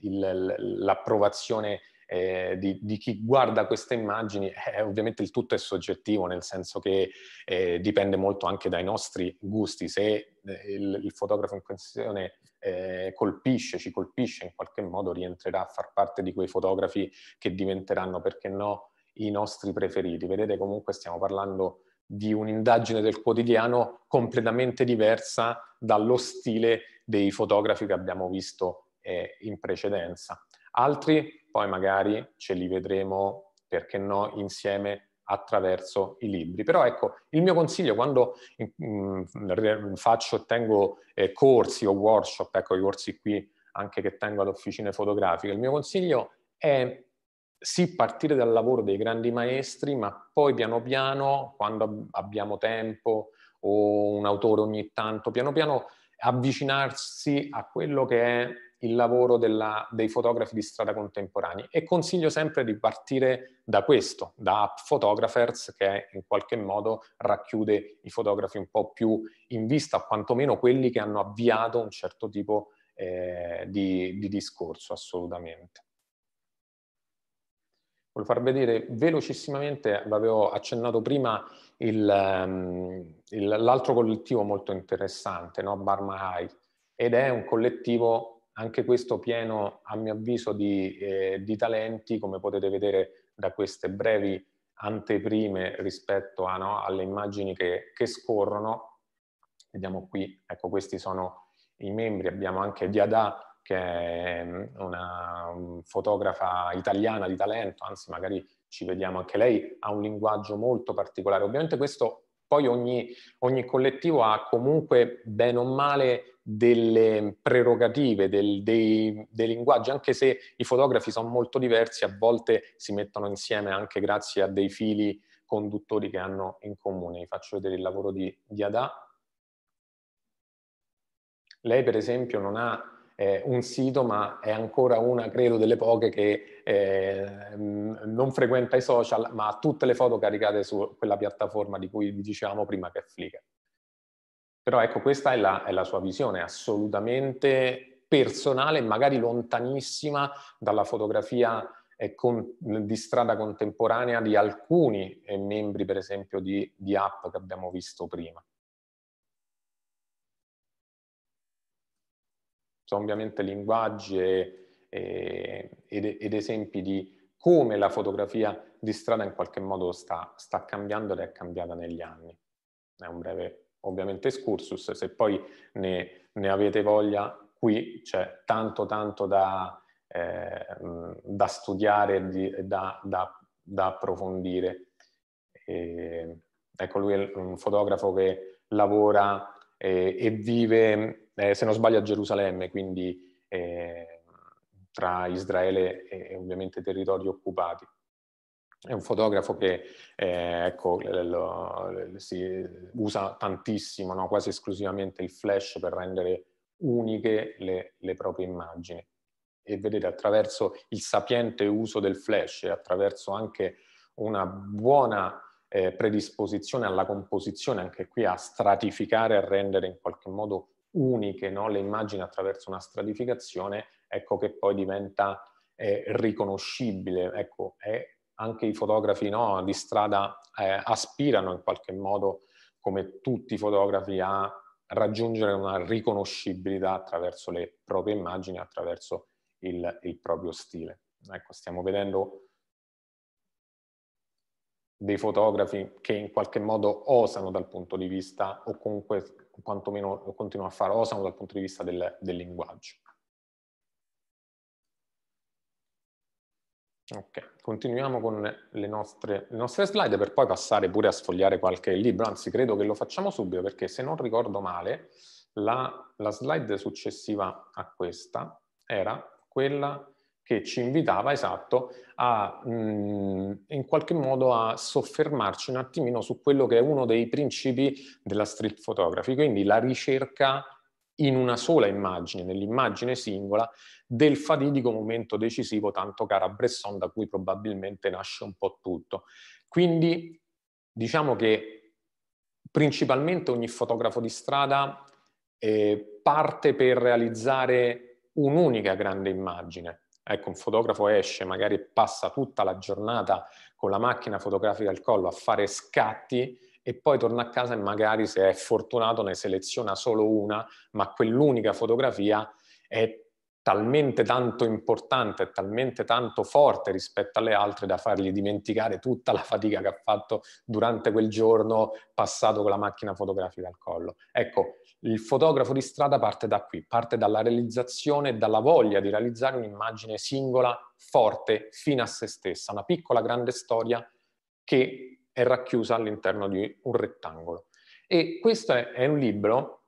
il, l'approvazione eh, di, di, chi guarda queste immagini, eh, ovviamente il tutto è soggettivo, nel senso che eh, dipende molto anche dai nostri gusti. Se eh, il, il fotografo in questione eh, colpisce, ci colpisce in qualche modo, rientrerà a far parte di quei fotografi che diventeranno, perché no, i nostri preferiti. Vedete, comunque stiamo parlando di un'indagine del quotidiano completamente diversa dallo stile dei fotografi che abbiamo visto eh, in precedenza. Altri poi magari ce li vedremo, perché no, insieme attraverso i libri. Però ecco, il mio consiglio quando mh, mm, faccio, tengo eh, corsi o workshop, ecco i corsi qui anche che tengo ad officine fotografiche, il mio consiglio è sì partire dal lavoro dei grandi maestri, ma poi piano piano, quando abbiamo tempo o un autore ogni tanto, piano piano avvicinarsi a quello che è il lavoro della, dei fotografi di strada contemporanei e consiglio sempre di partire da questo, da App Photographers che in qualche modo racchiude i fotografi un po' più in vista, o quantomeno quelli che hanno avviato un certo tipo eh, di, di discorso assolutamente. Voglio far vedere velocissimamente, l'avevo accennato prima, ehm, l'altro collettivo molto interessante, no? Barma High, ed è un collettivo, anche questo pieno a mio avviso di, eh, di talenti, come potete vedere da queste brevi anteprime rispetto a, no, alle immagini che, che, scorrono. Vediamo qui, ecco questi sono i membri, abbiamo anche Diada che è mm, una mm, fotografa italiana di talento, anzi magari ci vediamo anche lei, ha un linguaggio molto particolare. Ovviamente questo poi ogni, ogni collettivo ha comunque, bene o male, delle prerogative, del, dei, dei, linguaggi, anche se i fotografi sono molto diversi, a volte si mettono insieme anche grazie a dei fili conduttori che hanno in comune. Vi faccio vedere il lavoro di, di Adà. Lei per esempio non ha eh, un sito, ma è ancora una, credo, delle poche che eh, mm, non frequenta i social, ma ha tutte le foto caricate su quella piattaforma di cui vi dicevamo prima che è Flickr. Però ecco, questa è la, è la sua visione, assolutamente personale, magari lontanissima dalla fotografia eh, con, di strada contemporanea di alcuni eh, membri, per esempio, di, di app che abbiamo visto prima. sono ovviamente linguaggi e, e, ed, ed, esempi di come la fotografia di strada in qualche modo sta, sta cambiando ed è cambiata negli anni. È un breve, ovviamente, excursus, se poi ne, ne avete voglia, qui c'è tanto tanto da, eh, da studiare e da, da, da, approfondire. E, ecco, lui è un fotografo che lavora e, eh, e vive eh, se non sbaglio a Gerusalemme, quindi eh, tra Israele e ovviamente territori occupati. È un fotografo che eh, ecco, lo, si usa tantissimo, no? quasi esclusivamente il flash per rendere uniche le, le proprie immagini. E vedete, attraverso il sapiente uso del flash e attraverso anche una buona eh, predisposizione alla composizione, anche qui a stratificare, a rendere in qualche modo uniche, no? le immagini attraverso una stratificazione, ecco che poi diventa eh, riconoscibile. Ecco, anche i fotografi no, di strada eh, aspirano in qualche modo, come tutti i fotografi, a raggiungere una riconoscibilità attraverso le proprie immagini, attraverso il, il proprio stile. Ecco, stiamo vedendo dei fotografi che in qualche modo osano dal punto di vista o comunque quantomeno continua a fare Osano dal punto di vista del, del linguaggio. Ok, continuiamo con le nostre, le nostre, slide per poi passare pure a sfogliare qualche libro, anzi credo che lo facciamo subito perché se non ricordo male la, la slide successiva a questa era quella che ci invitava, esatto, a mh, in qualche modo a soffermarci un attimino su quello che è uno dei principi della street photography, quindi la ricerca in una sola immagine, nell'immagine singola, del fatidico momento decisivo tanto cara a Bresson, da cui probabilmente nasce un po' tutto. Quindi diciamo che principalmente ogni fotografo di strada eh, parte per realizzare un'unica grande immagine, Ecco, un fotografo esce, magari passa tutta la giornata con la macchina fotografica al collo a fare scatti e poi torna a casa e magari se è fortunato ne seleziona solo una, ma quell'unica fotografia è talmente tanto importante, talmente tanto forte rispetto alle altre da fargli dimenticare tutta la fatica che ha fatto durante quel giorno passato con la macchina fotografica al collo. Ecco, il fotografo di strada parte da qui, parte dalla realizzazione e dalla voglia di realizzare un'immagine singola, forte, fino a se stessa, una piccola grande storia che è racchiusa all'interno di un rettangolo. E questo è, un libro,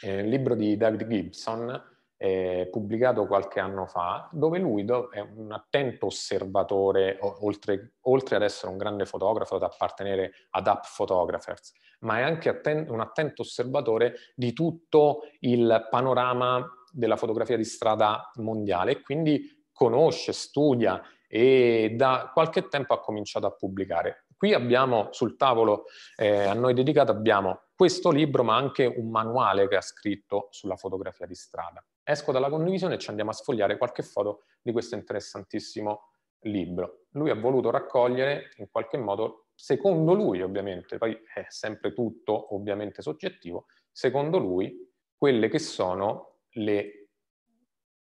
è un libro di David Gibson, eh, pubblicato qualche anno fa, dove lui è un attento osservatore, oltre, oltre, ad essere un grande fotografo, ad appartenere ad Up Photographers, ma è anche atten- un attento osservatore di tutto il panorama della fotografia di strada mondiale e quindi conosce, studia e da qualche tempo ha cominciato a pubblicare. Qui abbiamo sul tavolo eh, a noi dedicato abbiamo questo libro ma anche un manuale che ha scritto sulla fotografia di strada esco dalla condivisione e ci andiamo a sfogliare qualche foto di questo interessantissimo libro. Lui ha voluto raccogliere in qualche modo, secondo lui ovviamente, poi è sempre tutto ovviamente soggettivo, secondo lui quelle che sono le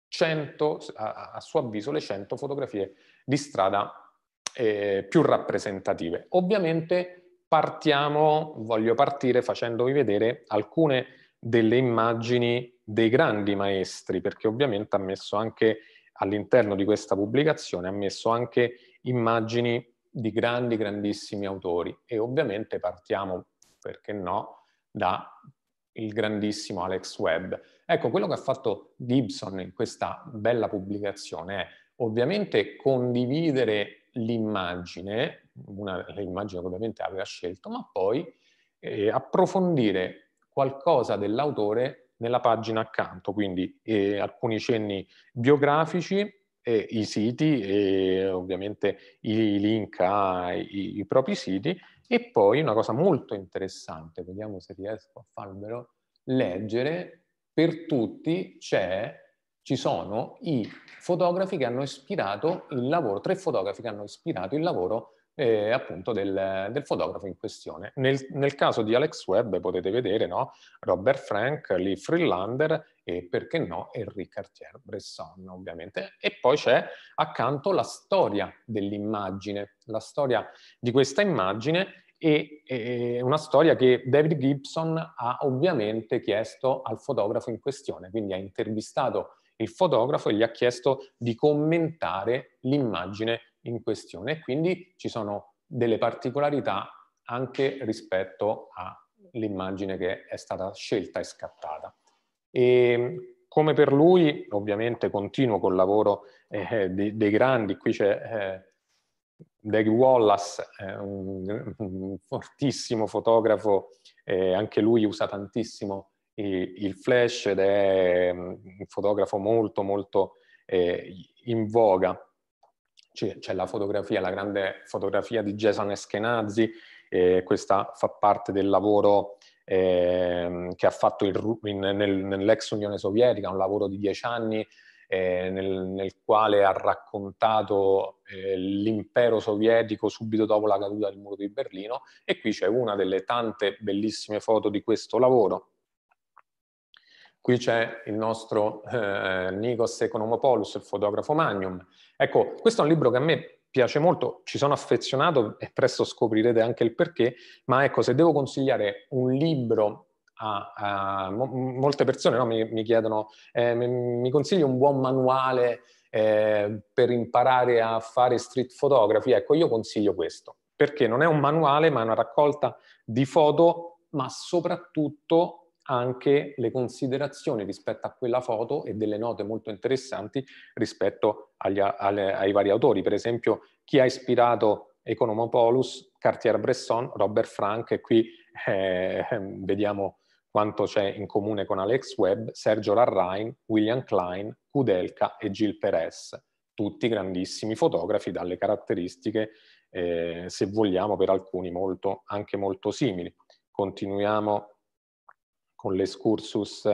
100, a, suo avviso, le 100 fotografie di strada eh, più rappresentative. Ovviamente partiamo, voglio partire facendovi vedere alcune delle immagini dei grandi maestri, perché ovviamente ha messo anche all'interno di questa pubblicazione, ha messo anche immagini di grandi, grandissimi autori e ovviamente partiamo, perché no, da il grandissimo Alex Webb. Ecco, quello che ha fatto Gibson in questa bella pubblicazione è ovviamente condividere l'immagine, una, l'immagine che ovviamente aveva scelto, ma poi eh, approfondire qualcosa dell'autore nella pagina accanto, quindi eh, alcuni cenni biografici, eh, i siti e ovviamente i link ai i propri siti e poi una cosa molto interessante, vediamo se riesco a farvelo leggere, per tutti c'è ci sono i fotografi che hanno ispirato il lavoro, tre fotografi che hanno ispirato il lavoro eh, appunto del, del, fotografo in questione. Nel, nel, caso di Alex Webb potete vedere no? Robert Frank, Lee Freelander e perché no Henri Cartier-Bresson ovviamente. E poi c'è accanto la storia dell'immagine, la storia di questa immagine e, e una storia che David Gibson ha ovviamente chiesto al fotografo in questione, quindi ha intervistato il fotografo e gli ha chiesto di commentare l'immagine in questione e quindi ci sono delle particolarità anche rispetto all'immagine che è stata scelta e scattata. E mm, come per lui, ovviamente continuo col lavoro eh, dei, dei, grandi, qui c'è eh, Dave Wallace, eh, un, un, fortissimo fotografo, eh, anche lui usa tantissimo il, il, flash ed è mm, un fotografo molto molto eh, in voga c'è la fotografia, la grande fotografia di Jason Eskenazi, eh, questa fa parte del lavoro eh, che ha fatto il, in, nel, nell'ex Unione Sovietica, un lavoro di dieci anni eh, nel, nel, quale ha raccontato eh, l'impero sovietico subito dopo la caduta del muro di Berlino e qui c'è una delle tante bellissime foto di questo lavoro Qui c'è il nostro eh, Nikos Economopoulos, il fotografo Magnum. Ecco, questo è un libro che a me piace molto, ci sono affezionato e presto scoprirete anche il perché, ma ecco, se devo consigliare un libro a, a molte persone, no? mi, mi, chiedono, eh, mi, mi consigli un buon manuale eh, per imparare a fare street photography? Ecco, io consiglio questo, perché non è un manuale, ma è una raccolta di foto, ma soprattutto anche le considerazioni rispetto a quella foto e delle note molto interessanti rispetto agli, alle, ai vari autori. Per esempio, chi ha ispirato Economopolis, Cartier-Bresson, Robert Frank, e qui eh, vediamo quanto c'è in comune con Alex Webb, Sergio Larrain, William Klein, Kudelka e Gil Perez, tutti grandissimi fotografi dalle caratteristiche, eh, se vogliamo, per alcuni molto, anche molto simili. Continuiamo con l'escursus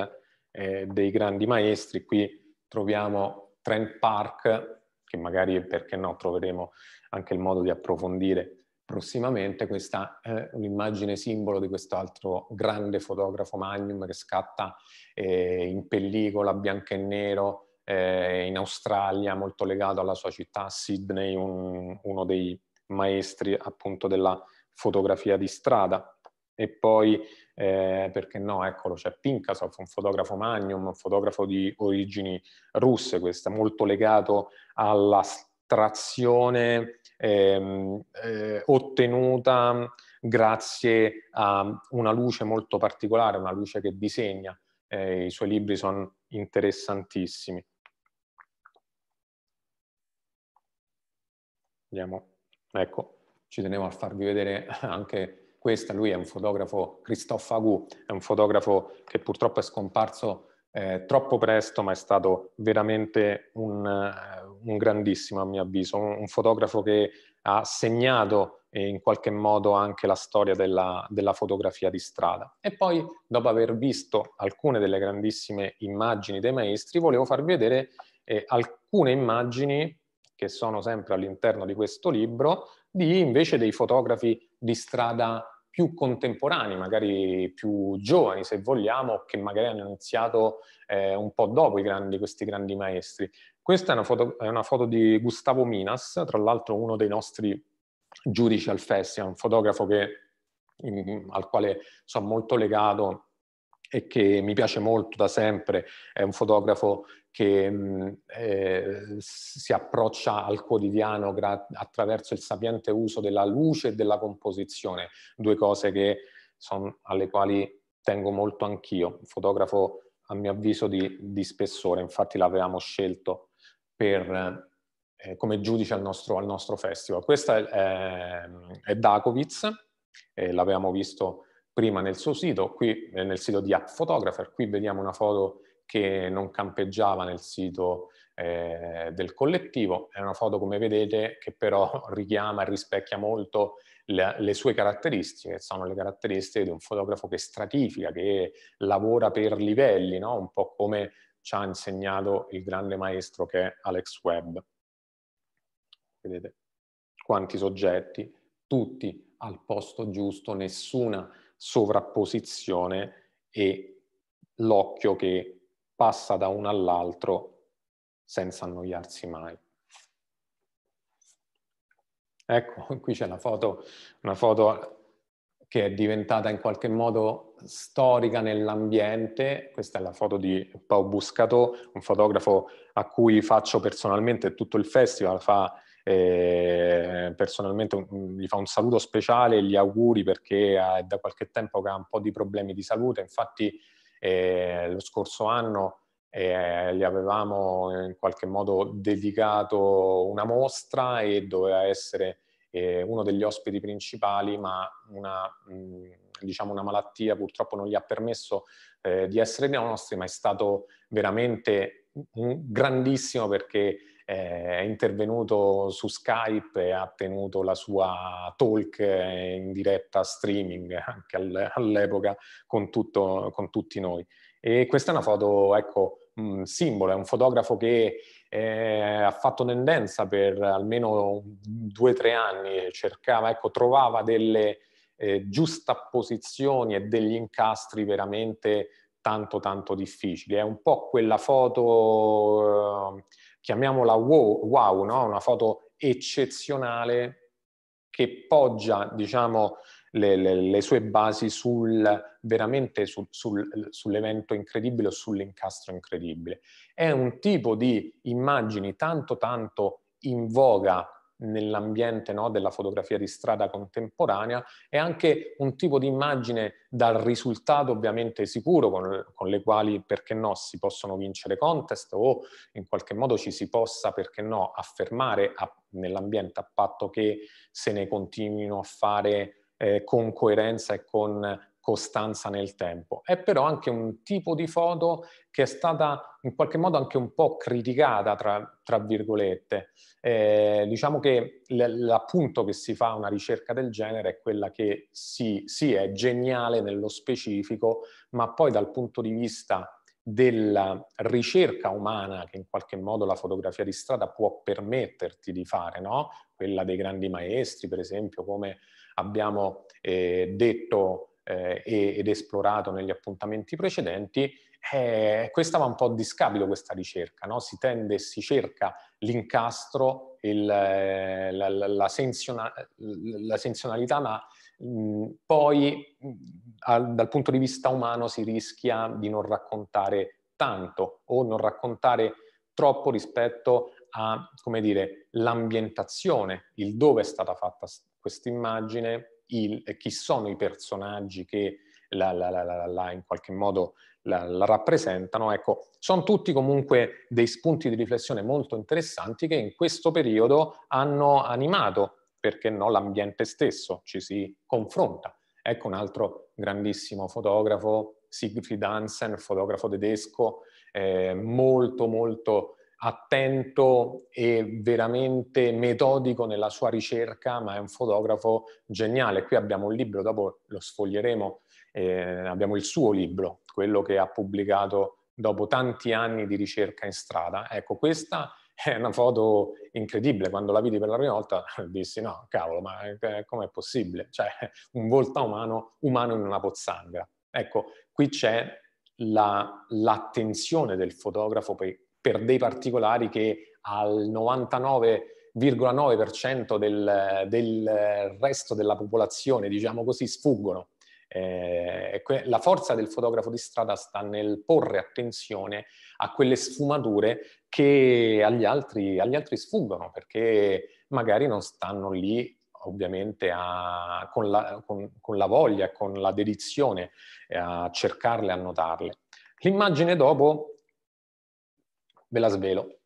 eh, dei grandi maestri. Qui troviamo Trent Park, che magari perché no troveremo anche il modo di approfondire prossimamente. Questa è eh, un'immagine simbolo di questo altro grande fotografo magnum che scatta eh, in pellicola bianco e nero eh, in Australia, molto legato alla sua città, Sydney, un, uno dei maestri appunto della fotografia di strada. E poi eh, perché no, eccolo, c'è Pinkasov, un fotografo magnum, un fotografo di origini russe, questa, molto legato all'astrazione ehm, eh, ottenuta grazie a una luce molto particolare, una luce che disegna. Eh, I suoi libri sono interessantissimi. Vediamo, ecco, ci tenevo a farvi vedere anche questa, lui è un fotografo, Christophe Agu, è un fotografo che purtroppo è scomparso eh, troppo presto, ma è stato veramente un, eh, un grandissimo, a mio avviso, un, un, fotografo che ha segnato eh, in qualche modo anche la storia della, della fotografia di strada. E poi, dopo aver visto alcune delle grandissime immagini dei maestri, volevo farvi vedere eh, alcune immagini che sono sempre all'interno di questo libro, di invece dei fotografi di strada più contemporanei, magari più giovani se vogliamo, che magari hanno iniziato eh, un po' dopo grandi, questi grandi maestri. Questa è una, foto, è una, foto, di Gustavo Minas, tra l'altro uno dei nostri giudici al festival, un fotografo che, in, al quale sono molto legato e che mi piace molto da sempre, è un fotografo che eh, si approccia al quotidiano attraverso il sapiente uso della luce e della composizione, due cose che sono, alle quali tengo molto anch'io, fotografo a mio avviso di, di spessore, infatti l'avevamo scelto per, eh, come giudice al nostro, al nostro, festival. Questa è, eh, è Dakovic, l'avevamo visto prima nel suo sito, qui eh, nel sito di App Photographer, qui vediamo una foto che non campeggiava nel sito eh, del collettivo. È una foto, come vedete, che però richiama e rispecchia molto le, le sue caratteristiche, sono le caratteristiche di un fotografo che stratifica, che lavora per livelli, no? un po' come ci ha insegnato il grande maestro che è Alex Webb. Vedete quanti soggetti, tutti al posto giusto, nessuna sovrapposizione e l'occhio che passa da uno all'altro senza annoiarsi mai. Ecco, qui c'è una foto, una foto che è diventata in qualche modo storica nell'ambiente. Questa è la foto di Pau Buscato, un fotografo a cui faccio personalmente tutto il festival, fa, eh, personalmente un, gli fa un saluto speciale, e gli auguri perché eh, è da qualche tempo che ha un po' di problemi di salute, infatti eh, lo scorso anno eh, gli avevamo in qualche modo dedicato una mostra e doveva essere eh, uno degli ospiti principali, ma una, mh, diciamo una malattia purtroppo non gli ha permesso eh, di essere dei nostri, ma è stato veramente grandissimo perché eh, è intervenuto su Skype e ha tenuto la sua talk eh, in diretta streaming anche all'epoca con, tutto, con tutti noi. E questa è una foto, ecco, mm, simbolo, è un fotografo che eh, ha fatto tendenza per almeno due o tre anni, cercava, ecco, trovava delle eh, giustapposizioni e degli incastri veramente tanto tanto difficili. È un po' quella foto... Eh, chiamiamola wow, wow no? una foto eccezionale che poggia diciamo, le, le, le, sue basi sul, veramente sul, sul, sull'evento incredibile o sull'incastro incredibile. È un tipo di immagini tanto tanto in voga nell'ambiente no, della fotografia di strada contemporanea, è anche un tipo di immagine dal risultato ovviamente sicuro con, con, le quali, perché no, si possono vincere contest o in qualche modo ci si possa, perché no, affermare a, nell'ambiente a patto che se ne continuino a fare eh, con coerenza e con costanza nel tempo. È però anche un tipo di foto che è stata in qualche modo anche un po' criticata, tra, tra virgolette. Eh, diciamo che l'appunto che si fa a una ricerca del genere è quella che sì, sì è geniale nello specifico, ma poi dal punto di vista della ricerca umana che in qualche modo la fotografia di strada può permetterti di fare, no? quella dei grandi maestri, per esempio, come abbiamo eh, detto eh, ed esplorato negli appuntamenti precedenti, eh, questa va un po' a discapito questa ricerca, no? si tende e si cerca l'incastro, il, eh, la, la, la, sensionalità, ma mh, mm, poi mm, al, dal punto di vista umano si rischia di non raccontare tanto o non raccontare troppo rispetto a, come dire, l'ambientazione, il dove è stata fatta questa immagine, il, eh, chi sono i personaggi che la, la, la, in qualche modo la, rappresentano. Ecco, sono tutti comunque dei spunti di riflessione molto interessanti che in questo periodo hanno animato, perché no, l'ambiente stesso, ci si confronta. Ecco un altro grandissimo fotografo, Siegfried Hansen, fotografo tedesco, eh, molto molto attento e veramente metodico nella sua ricerca, ma è un fotografo geniale. Qui abbiamo un libro, dopo lo sfoglieremo, eh, abbiamo il suo libro, quello che ha pubblicato dopo tanti anni di ricerca in strada. Ecco, questa è una foto incredibile. Quando la vidi per la prima volta dissi no, cavolo, ma eh, com'è possibile? Cioè, un volto umano, umano in una pozzanghera. Ecco, qui c'è la, l'attenzione del fotografo per, per dei particolari che al 99,9% del, del resto della popolazione, diciamo così, sfuggono. Eh, la forza del fotografo di strada sta nel porre attenzione a quelle sfumature che agli altri, agli altri sfuggono, perché magari non stanno lì ovviamente a, con, la, con, con, la, voglia, con la dedizione eh, a cercarle, a notarle. L'immagine dopo ve la svelo,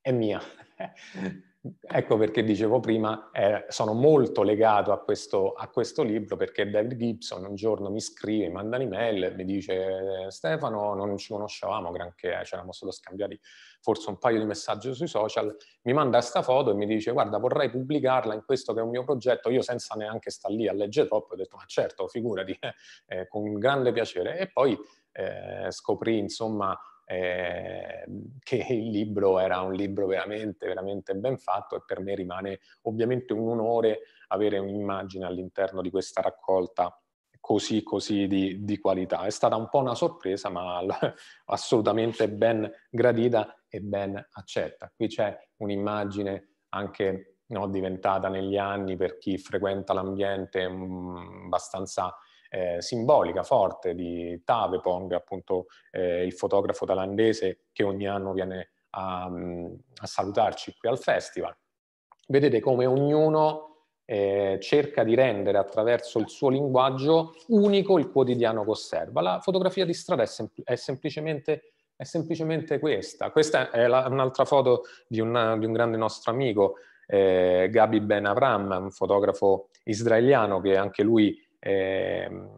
è mia. ecco perché dicevo prima, eh, sono molto legato a questo, a questo, libro perché David Gibson un giorno mi scrive, mi manda un'email, mi dice eh, Stefano, non ci conoscevamo granché, eh, ci eravamo solo scambiati forse un paio di messaggi sui social, mi manda questa foto e mi dice guarda vorrei pubblicarla in questo che è un mio progetto, io senza neanche star lì a leggere troppo ho detto ma certo, figurati, eh, con grande piacere e poi eh, scoprì insomma Ehm, che il libro era un libro veramente, veramente ben fatto e per me rimane ovviamente un onore avere un'immagine all'interno di questa raccolta così, così di, di qualità. È stata un po' una sorpresa, ma assolutamente ben gradita e ben accetta. Qui c'è un'immagine anche no, diventata negli anni per chi frequenta l'ambiente mh, mm, abbastanza eh, simbolica, forte di Tave Pong, appunto eh, il fotografo thailandese che ogni anno viene a, mm, a, salutarci qui al festival. Vedete come ognuno eh, cerca di rendere attraverso il suo linguaggio unico il quotidiano che osserva. La fotografia di strada è, sempl è semplicemente è semplicemente questa. Questa è un'altra foto di, una, di, un grande nostro amico, eh, Gabi Ben Avram, un fotografo israeliano che anche lui Ehm,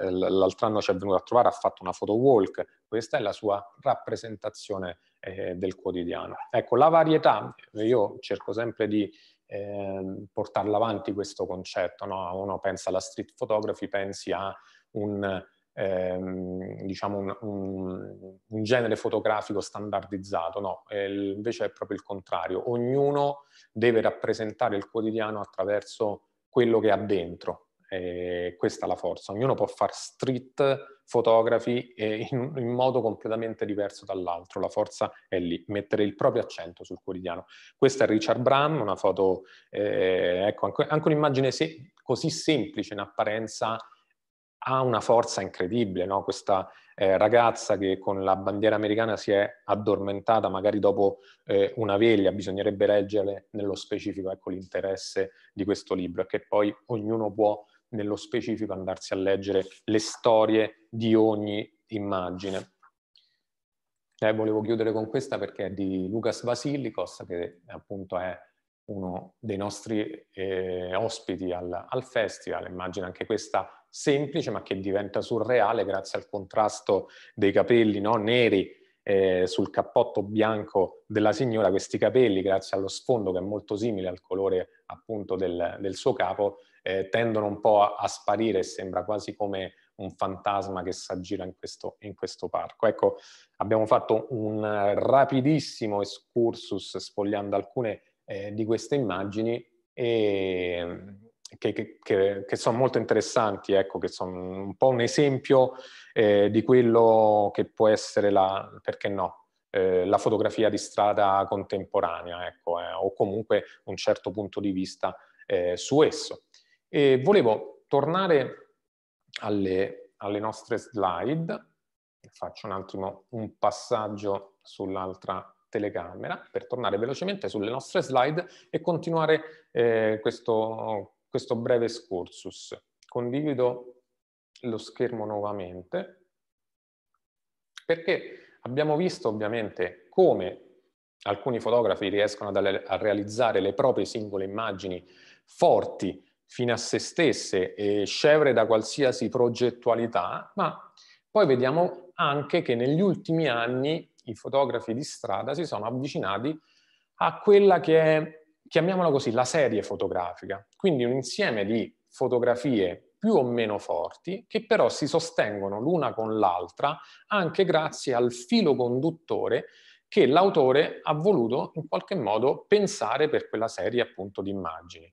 l'altro anno ci è venuto a trovare, ha fatto una photo walk, questa è la sua rappresentazione eh, del quotidiano. Ecco, la varietà, io cerco sempre di eh, portarla avanti questo concetto, no? uno pensa alla street photography, pensi a un, ehm, diciamo un, un, un genere fotografico standardizzato, no, il, invece è proprio il contrario, ognuno deve rappresentare il quotidiano attraverso quello che ha dentro, eh, questa è la forza, ognuno può fare street fotografi in, in, modo completamente diverso dall'altro, la forza è lì, mettere il proprio accento sul quotidiano. Questa è Richard Bram, una foto, eh, ecco, anche, anche un'immagine se, così semplice in apparenza ha una forza incredibile, no? questa eh, ragazza che con la bandiera americana si è addormentata, magari dopo eh, una veglia, bisognerebbe leggere nello specifico ecco, l'interesse di questo libro, e che poi ognuno può nello specifico andarsi a leggere le storie di ogni immagine. Eh, volevo chiudere con questa perché è di Lucas Vasilikos, che appunto è uno dei nostri eh, ospiti al, al, festival, immagino anche questa semplice ma che diventa surreale grazie al contrasto dei capelli no? neri eh, sul cappotto bianco della signora, questi capelli grazie allo sfondo che è molto simile al colore appunto del, del suo capo eh, tendono un po' a, a sparire, sembra quasi come un fantasma che si aggira in questo, in questo, parco. Ecco, abbiamo fatto un rapidissimo excursus spogliando alcune eh, di queste immagini e, che, che, che, che sono molto interessanti, ecco, che sono un po' un esempio eh, di quello che può essere la, perché no, eh, la fotografia di strada contemporanea, ecco, eh, o comunque un certo punto di vista eh, su esso. E volevo tornare alle, alle nostre slide, faccio un attimo un passaggio sull'altra telecamera per tornare velocemente sulle nostre slide e continuare eh, questo, questo breve excursus. Condivido lo schermo nuovamente perché abbiamo visto ovviamente come alcuni fotografi riescono a realizzare le proprie singole immagini forti fine a se stesse e scevre da qualsiasi progettualità, ma poi vediamo anche che negli ultimi anni i fotografi di strada si sono avvicinati a quella che è, chiamiamola così, la serie fotografica, quindi un insieme di fotografie più o meno forti che però si sostengono l'una con l'altra anche grazie al filo conduttore che l'autore ha voluto in qualche modo pensare per quella serie appunto di immagini.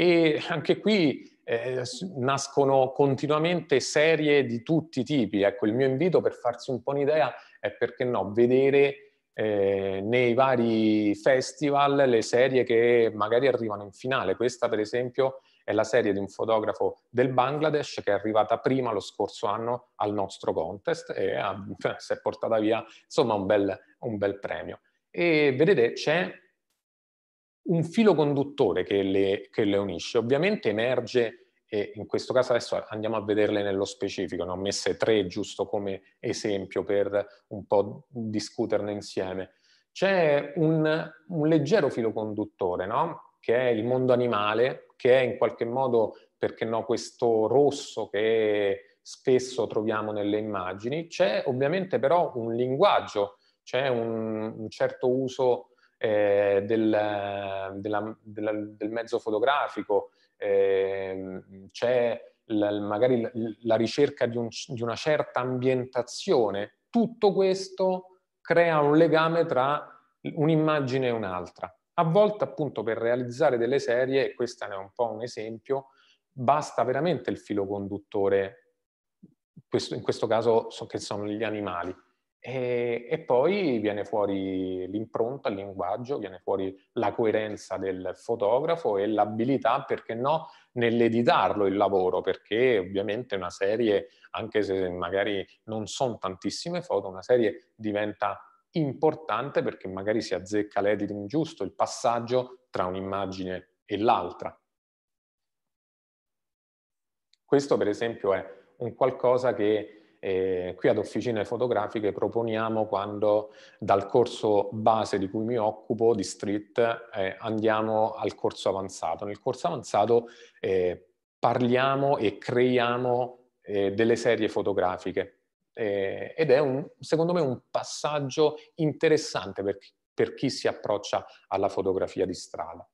E anche qui eh, nascono continuamente serie di tutti i tipi. Ecco, il mio invito per farsi un po' un'idea è perché no, vedere eh, nei vari festival le serie che magari arrivano in finale. Questa, per esempio, è la serie di un fotografo del Bangladesh che è arrivata prima lo scorso anno al nostro contest e ha, si è portata via, insomma, un bel, un bel premio. E vedete, c'è un filo conduttore che le, che le unisce. Ovviamente emerge e in questo caso adesso andiamo a vederle nello specifico, ne ho messe tre giusto come esempio per un po' discuterne insieme. C'è un, un leggero filo conduttore, no? che è il mondo animale, che è in qualche modo, perché no, questo rosso che spesso troviamo nelle immagini. C'è ovviamente però un linguaggio, c'è un, un certo uso eh, del, eh, della, della, del, mezzo fotografico, eh, c'è la, magari la, la ricerca di, un, di una certa ambientazione, tutto questo crea un legame tra un'immagine e un'altra. A volte appunto per realizzare delle serie, e questo è un po' un esempio, basta veramente il filo conduttore, in questo caso che sono gli animali. E, e, poi viene fuori l'impronta, il linguaggio, viene fuori la coerenza del fotografo e l'abilità, perché no, nell'editarlo il lavoro, perché ovviamente una serie, anche se magari non sono tantissime foto, una serie diventa importante perché magari si azzecca l'editing giusto, il passaggio tra un'immagine e l'altra. Questo per esempio è un qualcosa che eh, qui ad Officine Fotografiche proponiamo quando dal corso base di cui mi occupo, di street, eh, andiamo al corso avanzato. Nel corso avanzato eh, parliamo e creiamo eh, delle serie fotografiche eh, ed è un, secondo me un passaggio interessante per, per chi si approccia alla fotografia di strada.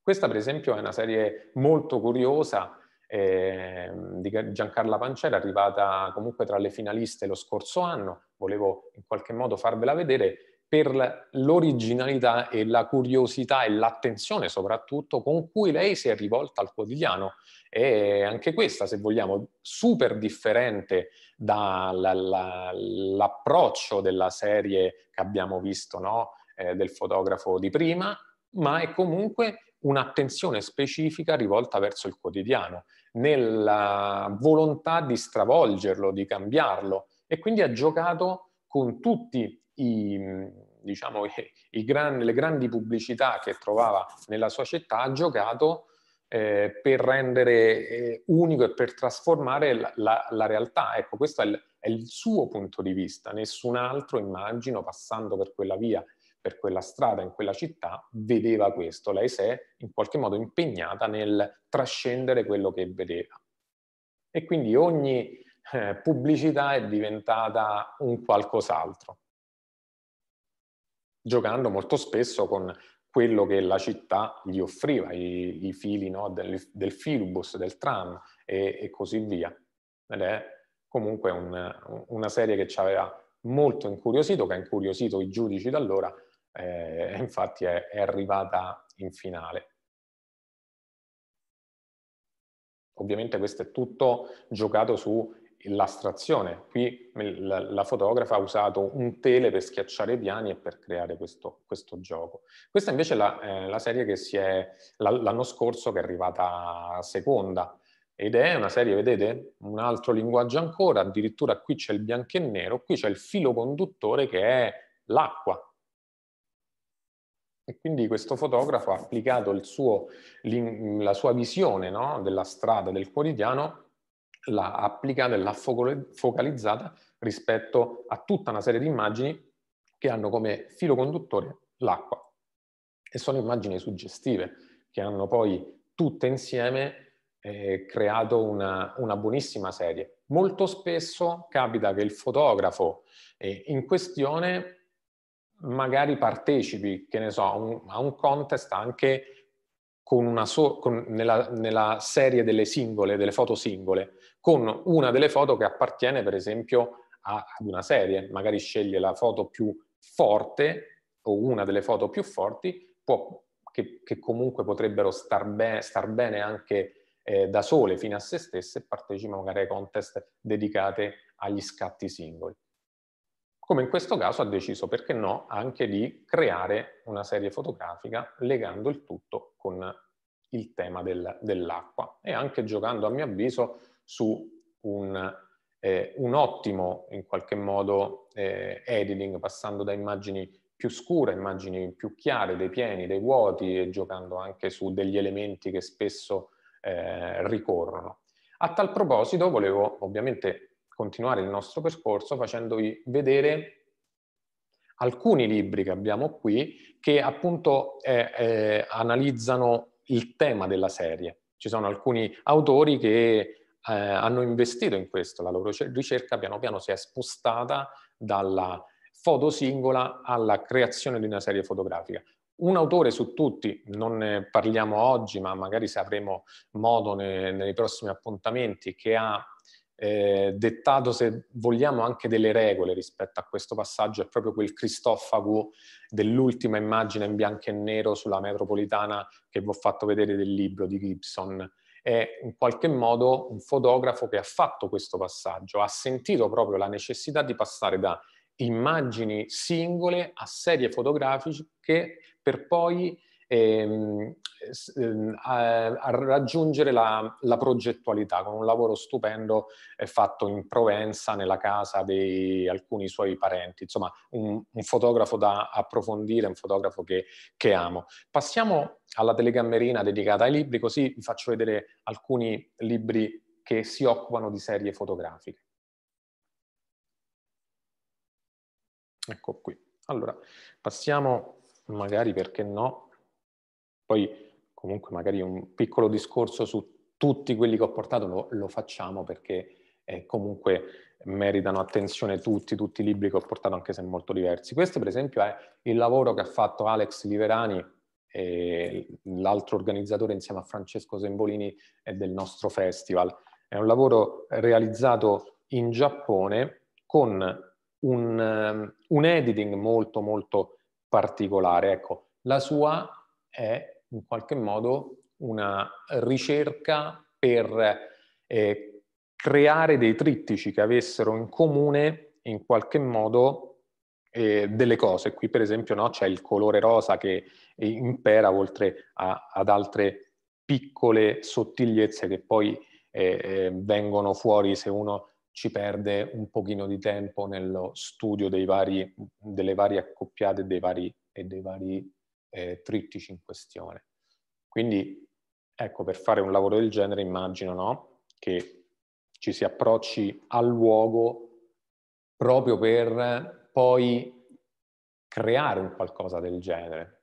Questa per esempio è una serie molto curiosa eh, di Giancarla Pancella, arrivata comunque tra le finaliste lo scorso anno, volevo in qualche modo farvela vedere per l'originalità e la curiosità e l'attenzione soprattutto con cui lei si è rivolta al quotidiano. E anche questa, se vogliamo, super differente dall'approccio della serie che abbiamo visto, no? eh, del fotografo di prima, ma è comunque un'attenzione specifica rivolta verso il quotidiano, nella volontà di stravolgerlo, di cambiarlo e quindi ha giocato con tutti i, diciamo, i gran, le grandi pubblicità che trovava nella sua città, ha giocato eh, per rendere eh, unico e per trasformare la, la, la realtà. Ecco, questo è il, è il suo punto di vista, nessun altro, immagino, passando per quella via per quella strada, in quella città, vedeva questo. Lei si è in qualche modo impegnata nel trascendere quello che vedeva. E quindi ogni eh, pubblicità è diventata un qualcos'altro, giocando molto spesso con quello che la città gli offriva, i, i fili no, del, del filbus, del tram e, e, così via. Ed è comunque un, una serie che ci aveva molto incuriosito, che ha incuriosito i giudici da allora eh, infatti è, è arrivata in finale. Ovviamente questo è tutto giocato sull'astrazione. Qui la, la, fotografa ha usato un tele per schiacciare i piani e per creare questo, questo gioco. Questa invece è la, eh, la serie che si è l'anno scorso che è arrivata seconda ed è una serie, vedete, un altro linguaggio ancora, addirittura qui c'è il bianco e nero, qui c'è il filo conduttore che è l'acqua, e quindi questo fotografo ha applicato suo, la sua visione no, della strada, del quotidiano, l'ha applicata e l'ha focalizzata rispetto a tutta una serie di immagini che hanno come filo conduttore l'acqua. E sono immagini suggestive che hanno poi tutte insieme eh, creato una, una buonissima serie. Molto spesso capita che il fotografo eh, in questione magari partecipi, che ne so, un, a un contest anche con una so- con, nella, nella, serie delle singole, delle foto singole, con una delle foto che appartiene per esempio a, ad una serie, magari sceglie la foto più forte o una delle foto più forti, può, che, che, comunque potrebbero star, be- star bene anche eh, da sole fino a se stesse e partecipano magari ai contest dedicati agli scatti singoli come in questo caso ha deciso, perché no, anche di creare una serie fotografica legando il tutto con il tema del, dell'acqua e anche giocando, a mio avviso, su un, eh, un ottimo, in qualche modo, eh, editing, passando da immagini più scure, immagini più chiare, dei pieni, dei vuoti e giocando anche su degli elementi che spesso eh, ricorrono. A tal proposito volevo ovviamente continuare il nostro percorso facendovi vedere alcuni libri che abbiamo qui che appunto eh, eh, analizzano il tema della serie. Ci sono alcuni autori che eh, hanno investito in questo, la loro ricerca piano piano si è spostata dalla foto singola alla creazione di una serie fotografica. Un autore su tutti, non ne parliamo oggi, ma magari se avremo modo nei, nei prossimi appuntamenti, che ha eh, dettato, se vogliamo, anche delle regole rispetto a questo passaggio è proprio quel cristofago dell'ultima immagine in bianco e nero sulla metropolitana che vi ho fatto vedere del libro di Gibson. È in qualche modo un fotografo che ha fatto questo passaggio, ha sentito proprio la necessità di passare da immagini singole a serie fotografiche per poi ehm, Ehm, a raggiungere la, la, progettualità con un lavoro stupendo fatto in Provenza nella casa di alcuni suoi parenti, insomma un, un fotografo da approfondire, un fotografo che, che, amo. Passiamo alla telecammerina dedicata ai libri, così vi faccio vedere alcuni libri che si occupano di serie fotografiche. Ecco qui. Allora, passiamo magari perché no, poi comunque magari un piccolo discorso su tutti quelli che ho portato lo, lo facciamo perché eh, comunque meritano attenzione tutti, tutti i libri che ho portato anche se molto diversi. Questo per esempio è il lavoro che ha fatto Alex Liverani l'altro organizzatore insieme a Francesco Sembolini del nostro festival. È un lavoro realizzato in Giappone con un, um, un editing molto molto particolare. Ecco, la sua è in qualche modo una ricerca per eh, creare dei trittici che avessero in comune in qualche modo eh, delle cose. Qui per esempio no, c'è il colore rosa che impera oltre a, ad altre piccole sottigliezze che poi eh, eh vengono fuori se uno ci perde un pochino di tempo nello studio vari, delle varie accoppiate dei vari, e dei vari eh, trittici in questione. Quindi, ecco, per fare un lavoro del genere immagino no? che ci si approcci al luogo proprio per poi creare un qualcosa del genere.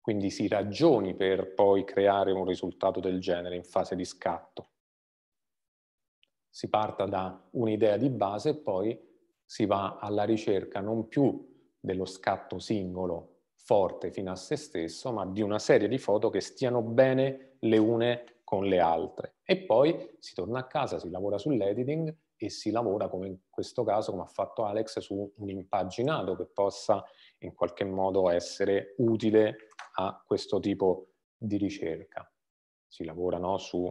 Quindi si ragioni per poi creare un risultato del genere in fase di scatto. Si parta da un'idea di base e poi si va alla ricerca non più dello scatto singolo forte fino a se stesso, ma di una serie di foto che stiano bene le une con le altre. E poi si torna a casa, si lavora sull'editing e si lavora, come in questo caso, come ha fatto Alex, su un impaginato che possa in qualche modo essere utile a questo tipo di ricerca. Si lavora no, su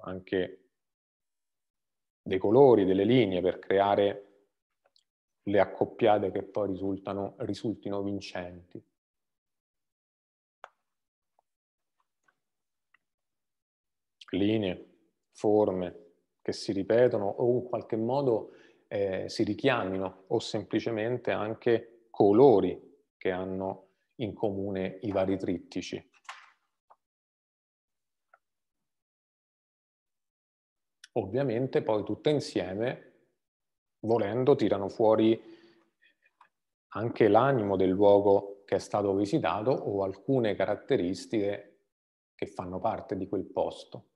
anche dei colori, delle linee per creare le accoppiate che poi risultano, risultino vincenti. linee, forme che si ripetono o in qualche modo eh, si richiamino o semplicemente anche colori che hanno in comune i vari trittici. Ovviamente poi tutte insieme, volendo, tirano fuori anche l'animo del luogo che è stato visitato o alcune caratteristiche che fanno parte di quel posto.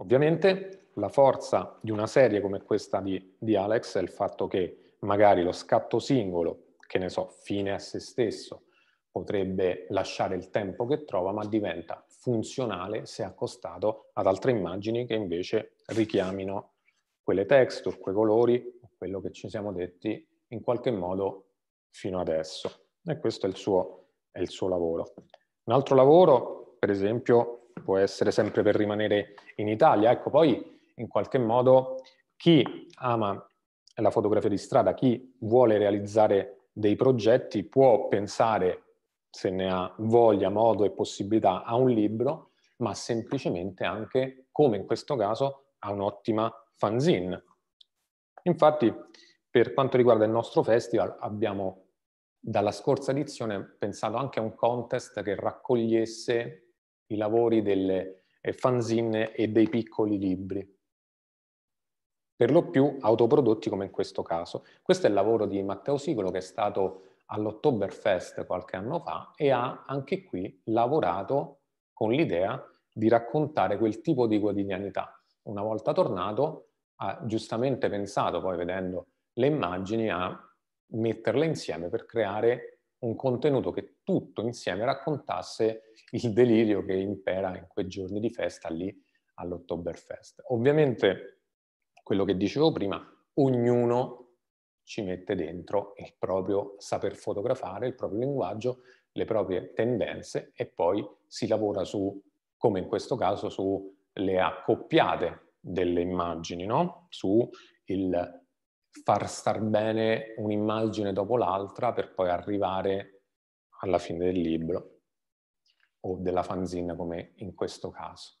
Ovviamente la forza di una serie come questa di, di Alex è il fatto che magari lo scatto singolo, che ne so, fine a se stesso, potrebbe lasciare il tempo che trova, ma diventa funzionale se accostato ad altre immagini che invece richiamino quelle texture, quei colori, quello che ci siamo detti in qualche modo fino adesso. E questo è il suo, è il suo lavoro. Un altro lavoro, per esempio, può essere sempre per rimanere in Italia. Ecco, poi in qualche modo chi ama la fotografia di strada, chi vuole realizzare dei progetti può pensare, se ne ha voglia, modo e possibilità, a un libro, ma semplicemente anche, come in questo caso, a un'ottima fanzine. Infatti, per quanto riguarda il nostro festival, abbiamo dalla scorsa edizione pensato anche a un contest che raccogliesse i lavori delle eh, fanzine e dei piccoli libri, per lo più autoprodotti come in questo caso. Questo è il lavoro di Matteo Sicolo che è stato all'Ottoberfest qualche anno fa e ha anche qui lavorato con l'idea di raccontare quel tipo di quotidianità. Una volta tornato ha giustamente pensato, poi vedendo le immagini, a metterle insieme per creare un contenuto che tutto insieme raccontasse il delirio che impera in quei giorni di festa lì all'Ottoberfest. Ovviamente, quello che dicevo prima, ognuno ci mette dentro il proprio saper fotografare, il proprio linguaggio, le proprie tendenze e poi si lavora su, come in questo caso, sulle accoppiate delle immagini, no? su il far star bene un'immagine dopo l'altra per poi arrivare alla fine del libro o della fanzina come in questo caso.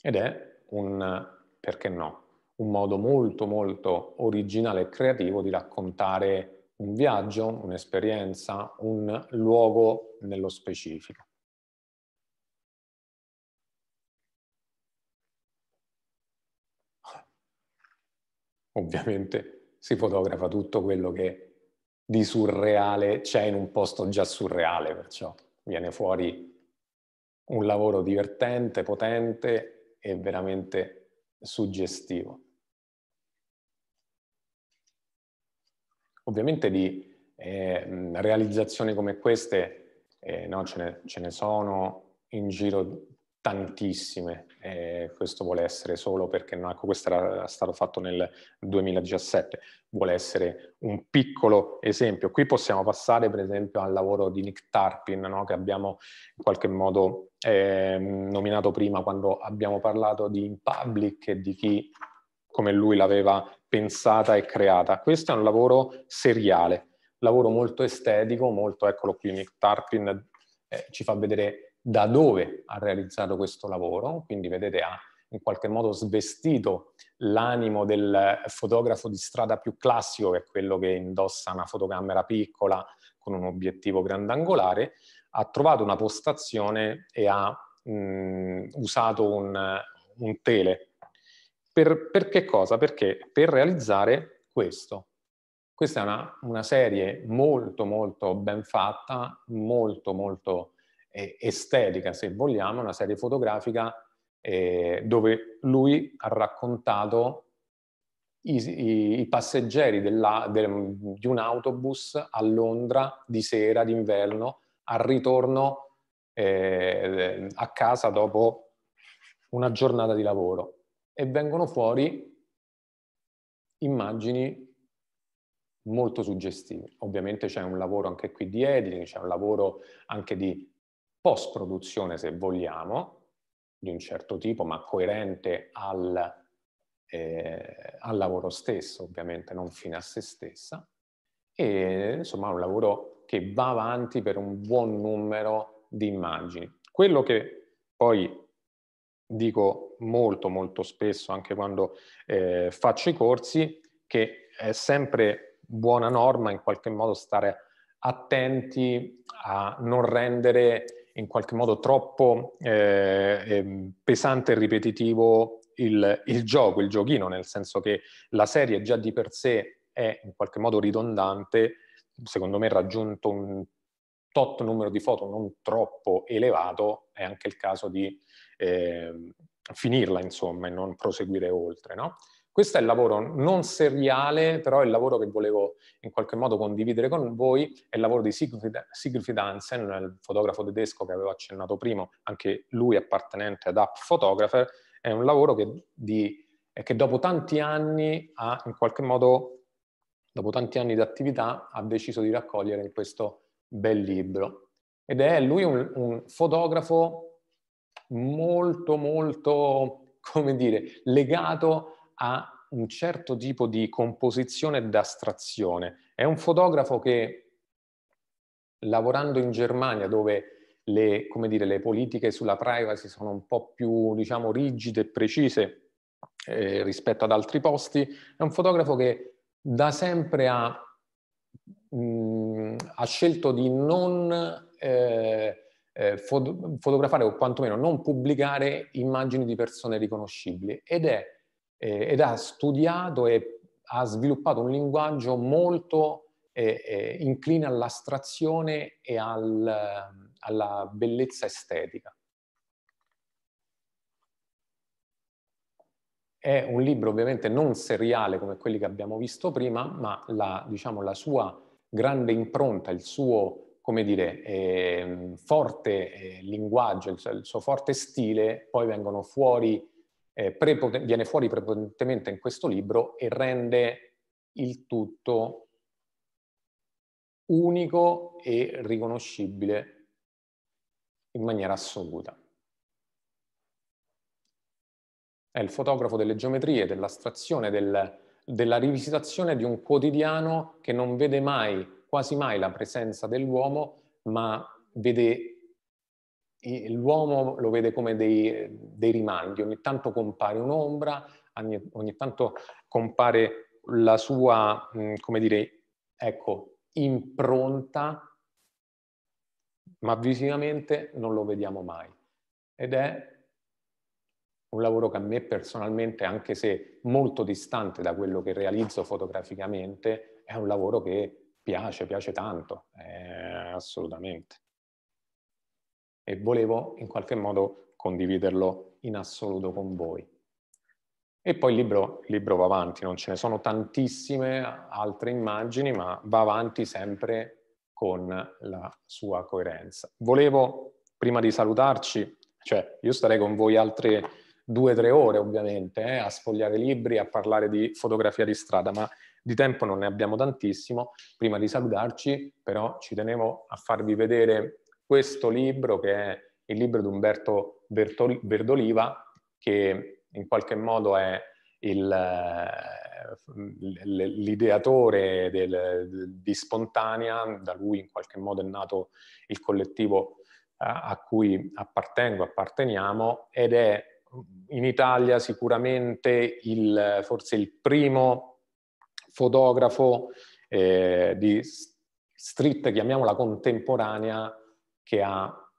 Ed è un, perché no, un modo molto molto originale e creativo di raccontare un viaggio, un'esperienza, un luogo nello specifico. ovviamente si fotografa tutto quello che di surreale c'è in un posto già surreale, perciò viene fuori un lavoro divertente, potente e veramente suggestivo. Ovviamente di eh, realizzazioni come queste eh, no, ce, ne, ce ne sono in giro tantissime, eh, questo vuole essere solo perché no, ecco, questo era stato fatto nel 2017, vuole essere un piccolo esempio. Qui possiamo passare per esempio al lavoro di Nick Tarpin no, che abbiamo in qualche modo eh, nominato prima quando abbiamo parlato di In Public e di chi come lui l'aveva pensata e creata. Questo è un lavoro seriale, lavoro molto estetico, molto, eccolo qui Nick Tarpin eh, ci fa vedere da dove ha realizzato questo lavoro, quindi vedete ha in qualche modo svestito l'animo del fotografo di strada più classico, che è quello che indossa una fotocamera piccola con un obiettivo grandangolare, ha trovato una postazione e ha mh, usato un, un tele. Per, per, che cosa? Perché per realizzare questo. Questa è una, una serie molto molto ben fatta, molto molto eh, estetica, se vogliamo, una serie fotografica eh, dove lui ha raccontato i, i, i passeggeri della, de, di un autobus a Londra di sera, d'inverno, al ritorno eh, a casa dopo una giornata di lavoro e vengono fuori immagini molto suggestive. Ovviamente c'è un lavoro anche qui di editing, c'è un lavoro anche di post-produzione, se vogliamo, di un certo tipo, ma coerente al, eh, al lavoro stesso, ovviamente, non fine a se stessa. E insomma, un lavoro che va avanti per un buon numero di immagini. Quello che poi dico molto, molto spesso, anche quando eh, faccio i corsi, che è sempre buona norma in qualche modo stare attenti a non rendere in qualche modo troppo eh, ehm, pesante e ripetitivo il, il gioco, il giochino, nel senso che la serie già di per sé è in qualche modo ridondante, secondo me raggiunto un tot numero di foto non troppo elevato, è anche il caso di eh, finirla, insomma, e non proseguire oltre, no? Questo è il lavoro non seriale, però è il lavoro che volevo in qualche modo condividere con voi, è il lavoro di Siegfried, Siegfried Hansen, il fotografo tedesco che avevo accennato prima, anche lui appartenente ad App Photographer, è un lavoro che, di, che dopo tanti anni ha in qualche modo, dopo tanti anni di attività, ha deciso di raccogliere in questo bel libro. Ed è lui un, un fotografo molto, molto, come dire, legato a ha un certo tipo di composizione ed astrazione. È un fotografo che, lavorando in Germania, dove le, dire, le politiche sulla privacy sono un po' più diciamo, rigide e precise eh, rispetto ad altri posti, è un fotografo che da sempre ha, mh, mm, ha scelto di non eh, eh, fot- fotografare o quantomeno non pubblicare immagini di persone riconoscibili ed è eh, ed ha studiato e ha sviluppato un linguaggio molto eh, eh, incline all'astrazione e al, eh, alla bellezza estetica. È un libro ovviamente non seriale come quelli che abbiamo visto prima, ma la, diciamo, la sua grande impronta, il suo come dire, eh, forte eh, linguaggio, il, il, suo forte stile, poi vengono fuori eh, prepoten- viene fuori prepotentemente in questo libro e rende il tutto unico e riconoscibile in maniera assoluta. È il fotografo delle geometrie, dell'astrazione, del, della rivisitazione di un quotidiano che non vede mai, quasi mai, la presenza dell'uomo, ma vede l'uomo lo vede come dei, dei, rimandi, ogni tanto compare un'ombra, ogni, ogni tanto compare la sua, mh, mm, come dire, ecco, impronta, ma visivamente non lo vediamo mai. Ed è un lavoro che a me personalmente, anche se molto distante da quello che realizzo fotograficamente, è un lavoro che piace, piace tanto, eh, assolutamente e volevo in qualche modo condividerlo in assoluto con voi. E poi il libro, il libro va avanti, non ce ne sono tantissime altre immagini, ma va avanti sempre con la sua coerenza. Volevo, prima di salutarci, cioè io starei con voi altre due o tre ore ovviamente eh, a sfogliare libri, a parlare di fotografia di strada, ma di tempo non ne abbiamo tantissimo. Prima di salutarci però ci tenevo a farvi vedere questo libro che è il libro di Umberto Bertol- Verdoliva che in qualche modo è il, eh, l'ideatore del, di Spontanea, da lui in qualche modo è nato il collettivo a cui appartengo, apparteniamo ed è in Italia sicuramente il, forse il primo fotografo eh, di street, chiamiamola contemporanea, che, ha,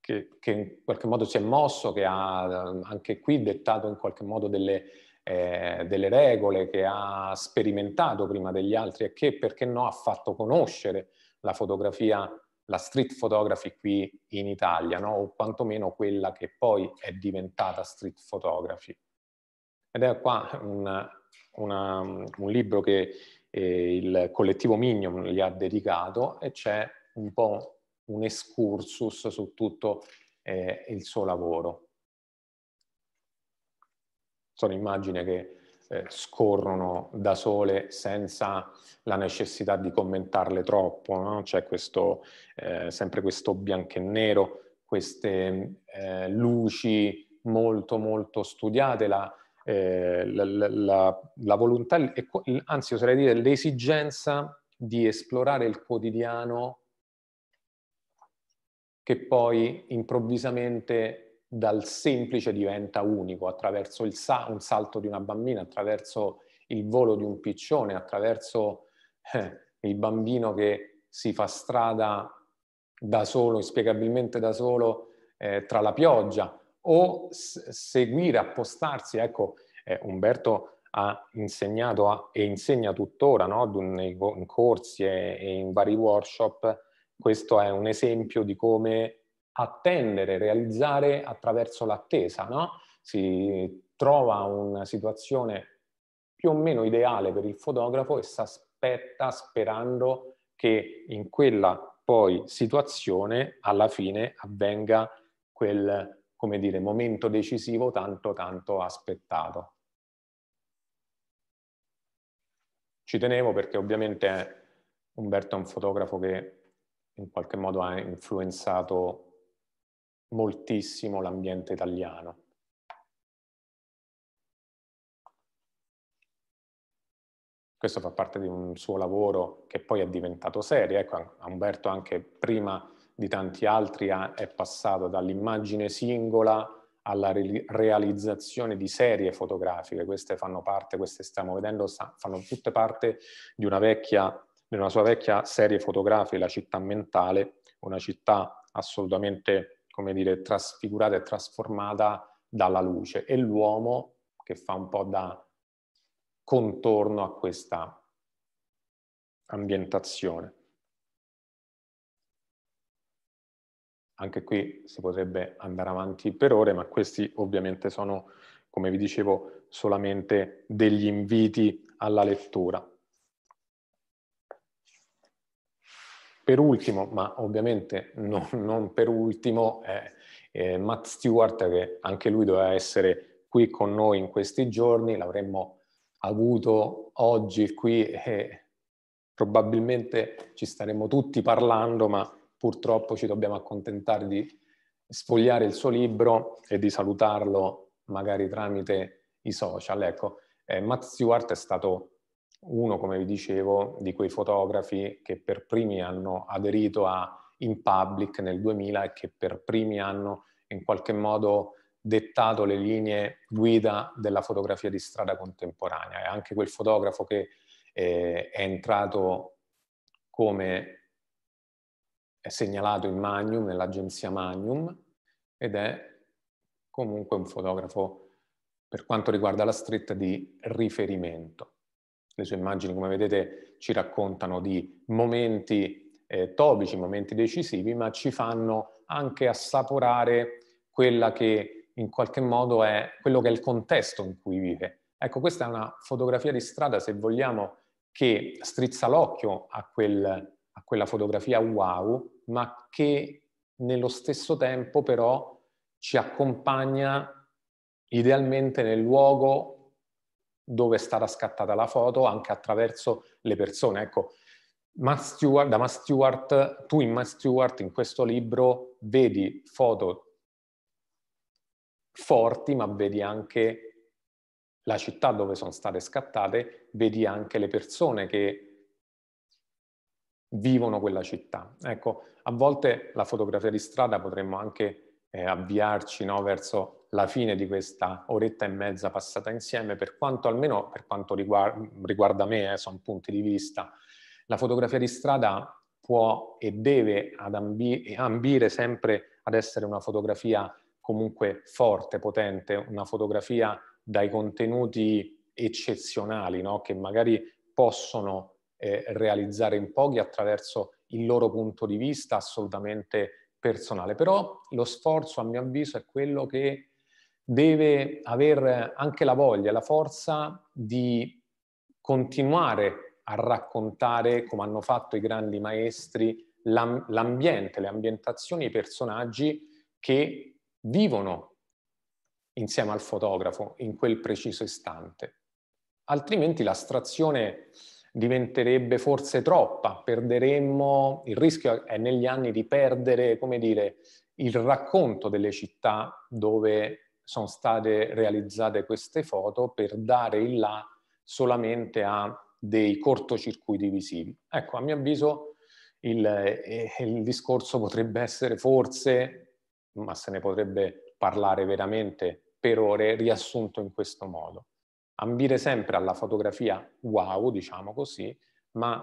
che, che in qualche modo si è mosso, che ha eh, anche qui dettato in qualche modo delle, eh, delle regole, che ha sperimentato prima degli altri e che, perché no, ha fatto conoscere la fotografia la street photography qui in Italia, no? o quantomeno quella che poi è diventata street photography. Ed è qua un, una, un libro che eh, il collettivo Minion gli ha dedicato e c'è un po' un excursus su tutto eh, il suo lavoro. Sono immagini che eh, scorrono da sole senza la necessità di commentarle troppo, no? c'è questo, eh, sempre questo bianco e nero, queste eh, luci molto molto studiate, la, eh, la, la, la volontà, anzi oserei dire l'esigenza di esplorare il quotidiano che poi improvvisamente dal semplice diventa unico attraverso sa- un salto di una bambina, attraverso il volo di un piccione, attraverso eh, il bambino che si fa strada da solo, inspiegabilmente da solo, eh, tra la pioggia, o s- seguire, appostarsi. Ecco, eh, Umberto ha insegnato a, e insegna tuttora no? in corsi e, e in vari workshop questo è un esempio di come attendere, realizzare attraverso l'attesa, no? Si trova una situazione più o meno ideale per il fotografo e si aspetta sperando che in quella poi situazione alla fine avvenga quel, come dire, momento decisivo tanto tanto aspettato. Ci tenevo perché ovviamente Umberto è un fotografo che in qualche modo ha influenzato moltissimo l'ambiente italiano. Questo fa parte di un suo lavoro che poi è diventato serie. Ecco, Umberto anche prima di tanti altri è passato dall'immagine singola alla realizzazione di serie fotografiche. Queste fanno parte, queste stiamo vedendo, fanno tutte parte di una vecchia nella sua vecchia serie fotografica La città mentale, una città assolutamente, come dire, trasfigurata e trasformata dalla luce e l'uomo che fa un po' da contorno a questa ambientazione. Anche qui si potrebbe andare avanti per ore, ma questi ovviamente sono, come vi dicevo, solamente degli inviti alla lettura. Per ultimo, ma ovviamente non, non per ultimo, eh, eh, Matt Stewart, che anche lui doveva essere qui con noi in questi giorni, l'avremmo avuto oggi qui e probabilmente ci staremmo tutti parlando, ma purtroppo ci dobbiamo accontentare di sfogliare il suo libro e di salutarlo magari tramite i social. Ecco, eh, Matt Stewart è stato uno, come vi dicevo, di quei fotografi che per primi hanno aderito a In Public nel 2000 e che per primi hanno in qualche modo dettato le linee guida della fotografia di strada contemporanea. È anche quel fotografo che eh, è entrato come è segnalato in Magnum, nell'agenzia Magnum, ed è comunque un fotografo per quanto riguarda la stretta di riferimento. Le sue immagini, come vedete, ci raccontano di momenti eh, topici, momenti decisivi, ma ci fanno anche assaporare quella che in qualche modo è quello che è il contesto in cui vive. Ecco, questa è una fotografia di strada, se vogliamo, che strizza l'occhio a, quel, a quella fotografia wow, ma che nello stesso tempo però ci accompagna idealmente nel luogo dove è stata scattata la foto anche attraverso le persone. Ecco, Matt Stewart, da Matt Stewart, tu in Matt Stewart in questo libro vedi foto forti, ma vedi anche la città dove sono state scattate, vedi anche le persone che vivono quella città. Ecco, a volte la fotografia di strada potremmo anche eh, avviarci no, verso la fine di questa oretta e mezza passata insieme, per quanto almeno per quanto riguarda, riguarda me, eh, sono punti di vista, la fotografia di strada può e deve ambi ambire sempre ad essere una fotografia comunque forte, potente, una fotografia dai contenuti eccezionali, no? che magari possono eh, realizzare in pochi attraverso il loro punto di vista assolutamente personale. Però lo sforzo, a mio avviso, è quello che deve avere anche la voglia, la forza di continuare a raccontare, come hanno fatto i grandi maestri, l'ambiente, le ambientazioni, i personaggi che vivono insieme al fotografo in quel preciso istante. Altrimenti l'astrazione diventerebbe forse troppa, perderemmo, il rischio è negli anni di perdere, come dire, il racconto delle città dove sono state realizzate queste foto per dare il là solamente a dei cortocircuiti visivi. Ecco, a mio avviso il, eh, il discorso potrebbe essere forse, ma se ne potrebbe parlare veramente per ore, riassunto in questo modo. Ambire sempre alla fotografia wow, diciamo così, ma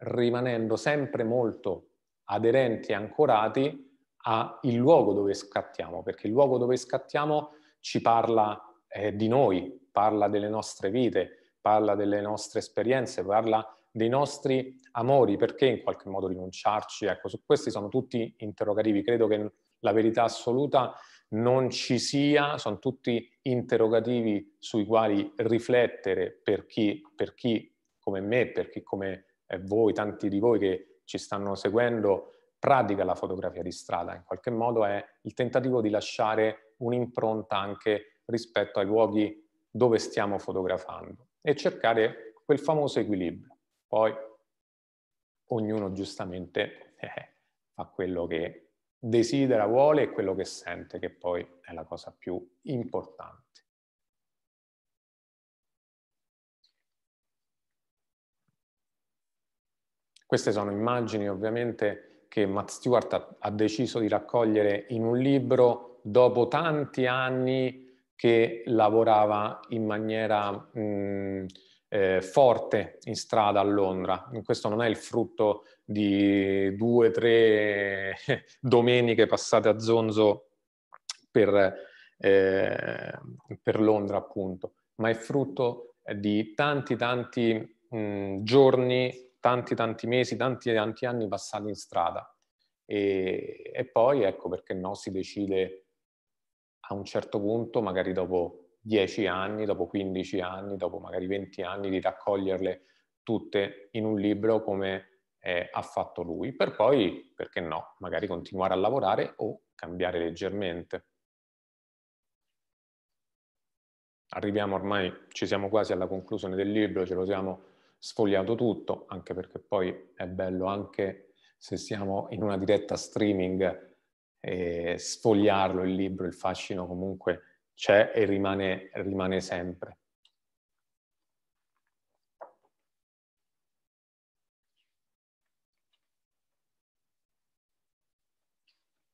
rimanendo sempre molto aderenti e ancorati al luogo dove scattiamo, perché il luogo dove scattiamo ci parla eh, di noi, parla delle nostre vite, parla delle nostre esperienze, parla dei nostri amori, perché in qualche modo rinunciarci? Ecco, su questi sono tutti interrogativi, credo che la verità assoluta non ci sia, sono tutti interrogativi sui quali riflettere per chi, per chi come me, per chi come eh, voi, tanti di voi che ci stanno seguendo, pratica la fotografia di strada, in qualche modo è il tentativo di lasciare un'impronta anche rispetto ai luoghi dove stiamo fotografando e cercare quel famoso equilibrio. Poi ognuno giustamente eh, fa quello che desidera, vuole e quello che sente, che poi è la cosa più importante. Queste sono immagini ovviamente che Matt Stewart ha, ha deciso di raccogliere in un libro dopo tanti anni che lavorava in maniera mh, mm, eh, forte in strada a Londra. Questo non è il frutto di due, tre domeniche passate a zonzo per, eh, per Londra, appunto, ma è frutto di tanti, tanti mh, mm, giorni tanti tanti mesi, tanti tanti anni passati in strada. E, e, poi ecco perché no, si decide a un certo punto, magari dopo 10 anni, dopo 15 anni, dopo magari 20 anni, di raccoglierle tutte in un libro come eh, ha fatto lui, per poi, perché no, magari continuare a lavorare o cambiare leggermente. Arriviamo ormai, ci siamo quasi alla conclusione del libro, ce lo siamo sfogliato tutto, anche perché poi è bello anche se siamo in una diretta streaming eh, sfogliarlo il libro, il fascino comunque c'è e rimane, rimane sempre.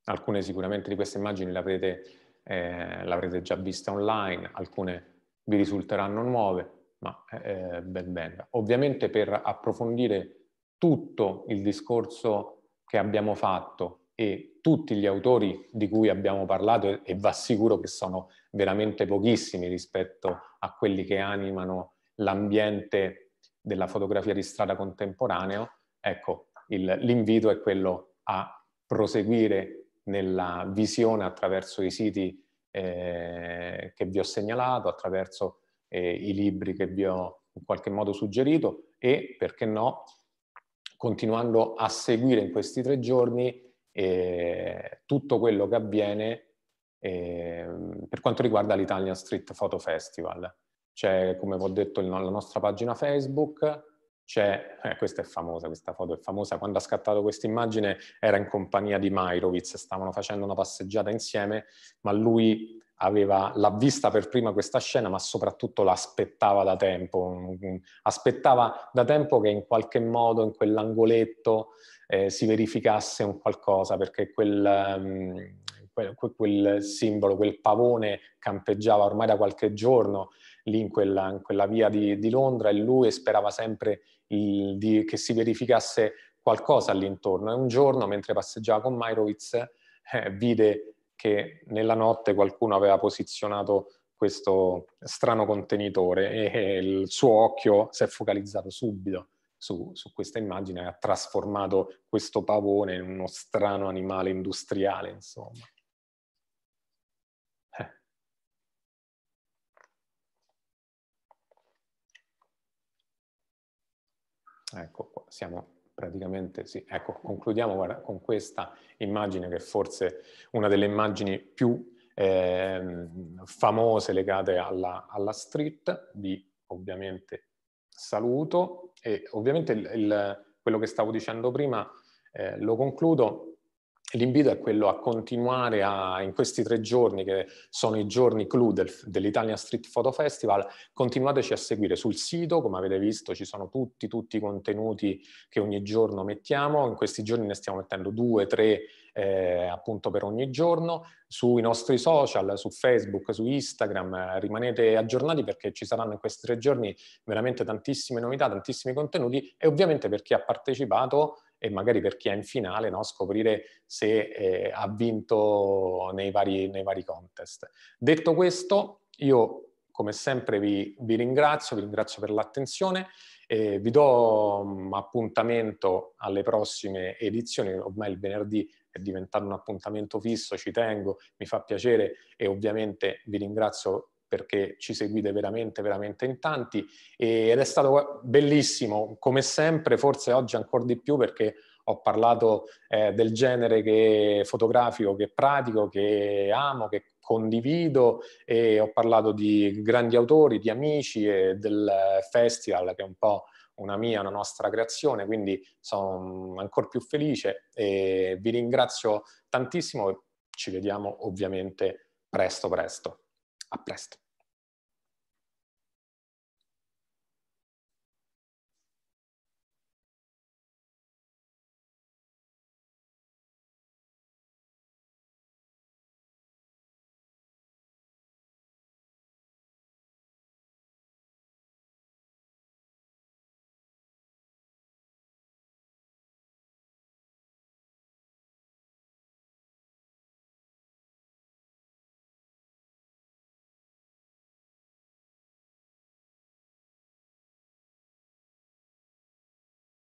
Alcune sicuramente di queste immagini l'avrete, eh, l'avrete già vista online, alcune vi risulteranno nuove, ma eh, eh, ben venga. Ovviamente per approfondire tutto il discorso che abbiamo fatto e tutti gli autori di cui abbiamo parlato, e vi assicuro che sono veramente pochissimi rispetto a quelli che animano l'ambiente della fotografia di strada contemporaneo, ecco, l'invito è quello a proseguire nella visione attraverso i siti eh, che vi ho segnalato, attraverso eh, i libri che vi ho in qualche modo suggerito e, perché no, continuando a seguire in questi tre giorni eh, tutto quello che avviene eh, per quanto riguarda l'Italian Street Photo Festival. C'è, come vi ho detto, la nostra pagina Facebook, c'è, eh, questa è famosa, questa foto è famosa, quando ha scattato questa immagine era in compagnia di Mairovic, stavano facendo una passeggiata insieme, ma lui aveva, l'ha vista per prima questa scena, ma soprattutto l'aspettava da tempo. Aspettava da tempo che in qualche modo in quell'angoletto eh, si verificasse un qualcosa, perché ehm, quel, quel, quel, simbolo, quel pavone campeggiava ormai da qualche giorno lì in quella, in quella via di, di, Londra e lui sperava sempre il, di, che si verificasse qualcosa all'intorno. E un giorno, mentre passeggiava con Mairovitz, eh, vide che nella notte qualcuno aveva posizionato questo strano contenitore e il suo occhio si è focalizzato subito su, su questa immagine e ha trasformato questo pavone in uno strano animale industriale, insomma. Eh. Ecco qua, siamo praticamente sì. Ecco, concludiamo guarda, con questa immagine che è forse una delle immagini più eh, famose legate alla, alla street, vi ovviamente saluto e ovviamente il, il, quello che stavo dicendo prima eh, lo concludo L'invito è quello a continuare a, in questi tre giorni, che sono i giorni clou del, dell'Italian Street Photo Festival, continuateci a seguire sul sito, come avete visto ci sono tutti, tutti i contenuti che ogni giorno mettiamo, in questi giorni ne stiamo mettendo due, tre eh, appunto per ogni giorno, sui nostri social, su Facebook, su Instagram, rimanete aggiornati perché ci saranno in questi tre giorni veramente tantissime novità, tantissimi contenuti e ovviamente per chi ha partecipato e magari per chi è in finale no, scoprire se eh, ha vinto nei vari, nei vari, contest. Detto questo, io come sempre vi, vi ringrazio, vi ringrazio per l'attenzione, eh, vi do um, appuntamento alle prossime edizioni, ormai il venerdì è diventato un appuntamento fisso, ci tengo, mi fa piacere e ovviamente vi ringrazio perché ci seguite veramente, veramente in tanti ed è stato bellissimo, come sempre, forse oggi ancora di più perché ho parlato eh, del genere che fotografico che pratico, che amo, che condivido e ho parlato di grandi autori, di amici e del festival che è un po' una mia, una nostra creazione, quindi sono ancora più felice e vi ringrazio tantissimo ci vediamo ovviamente presto presto. A presto.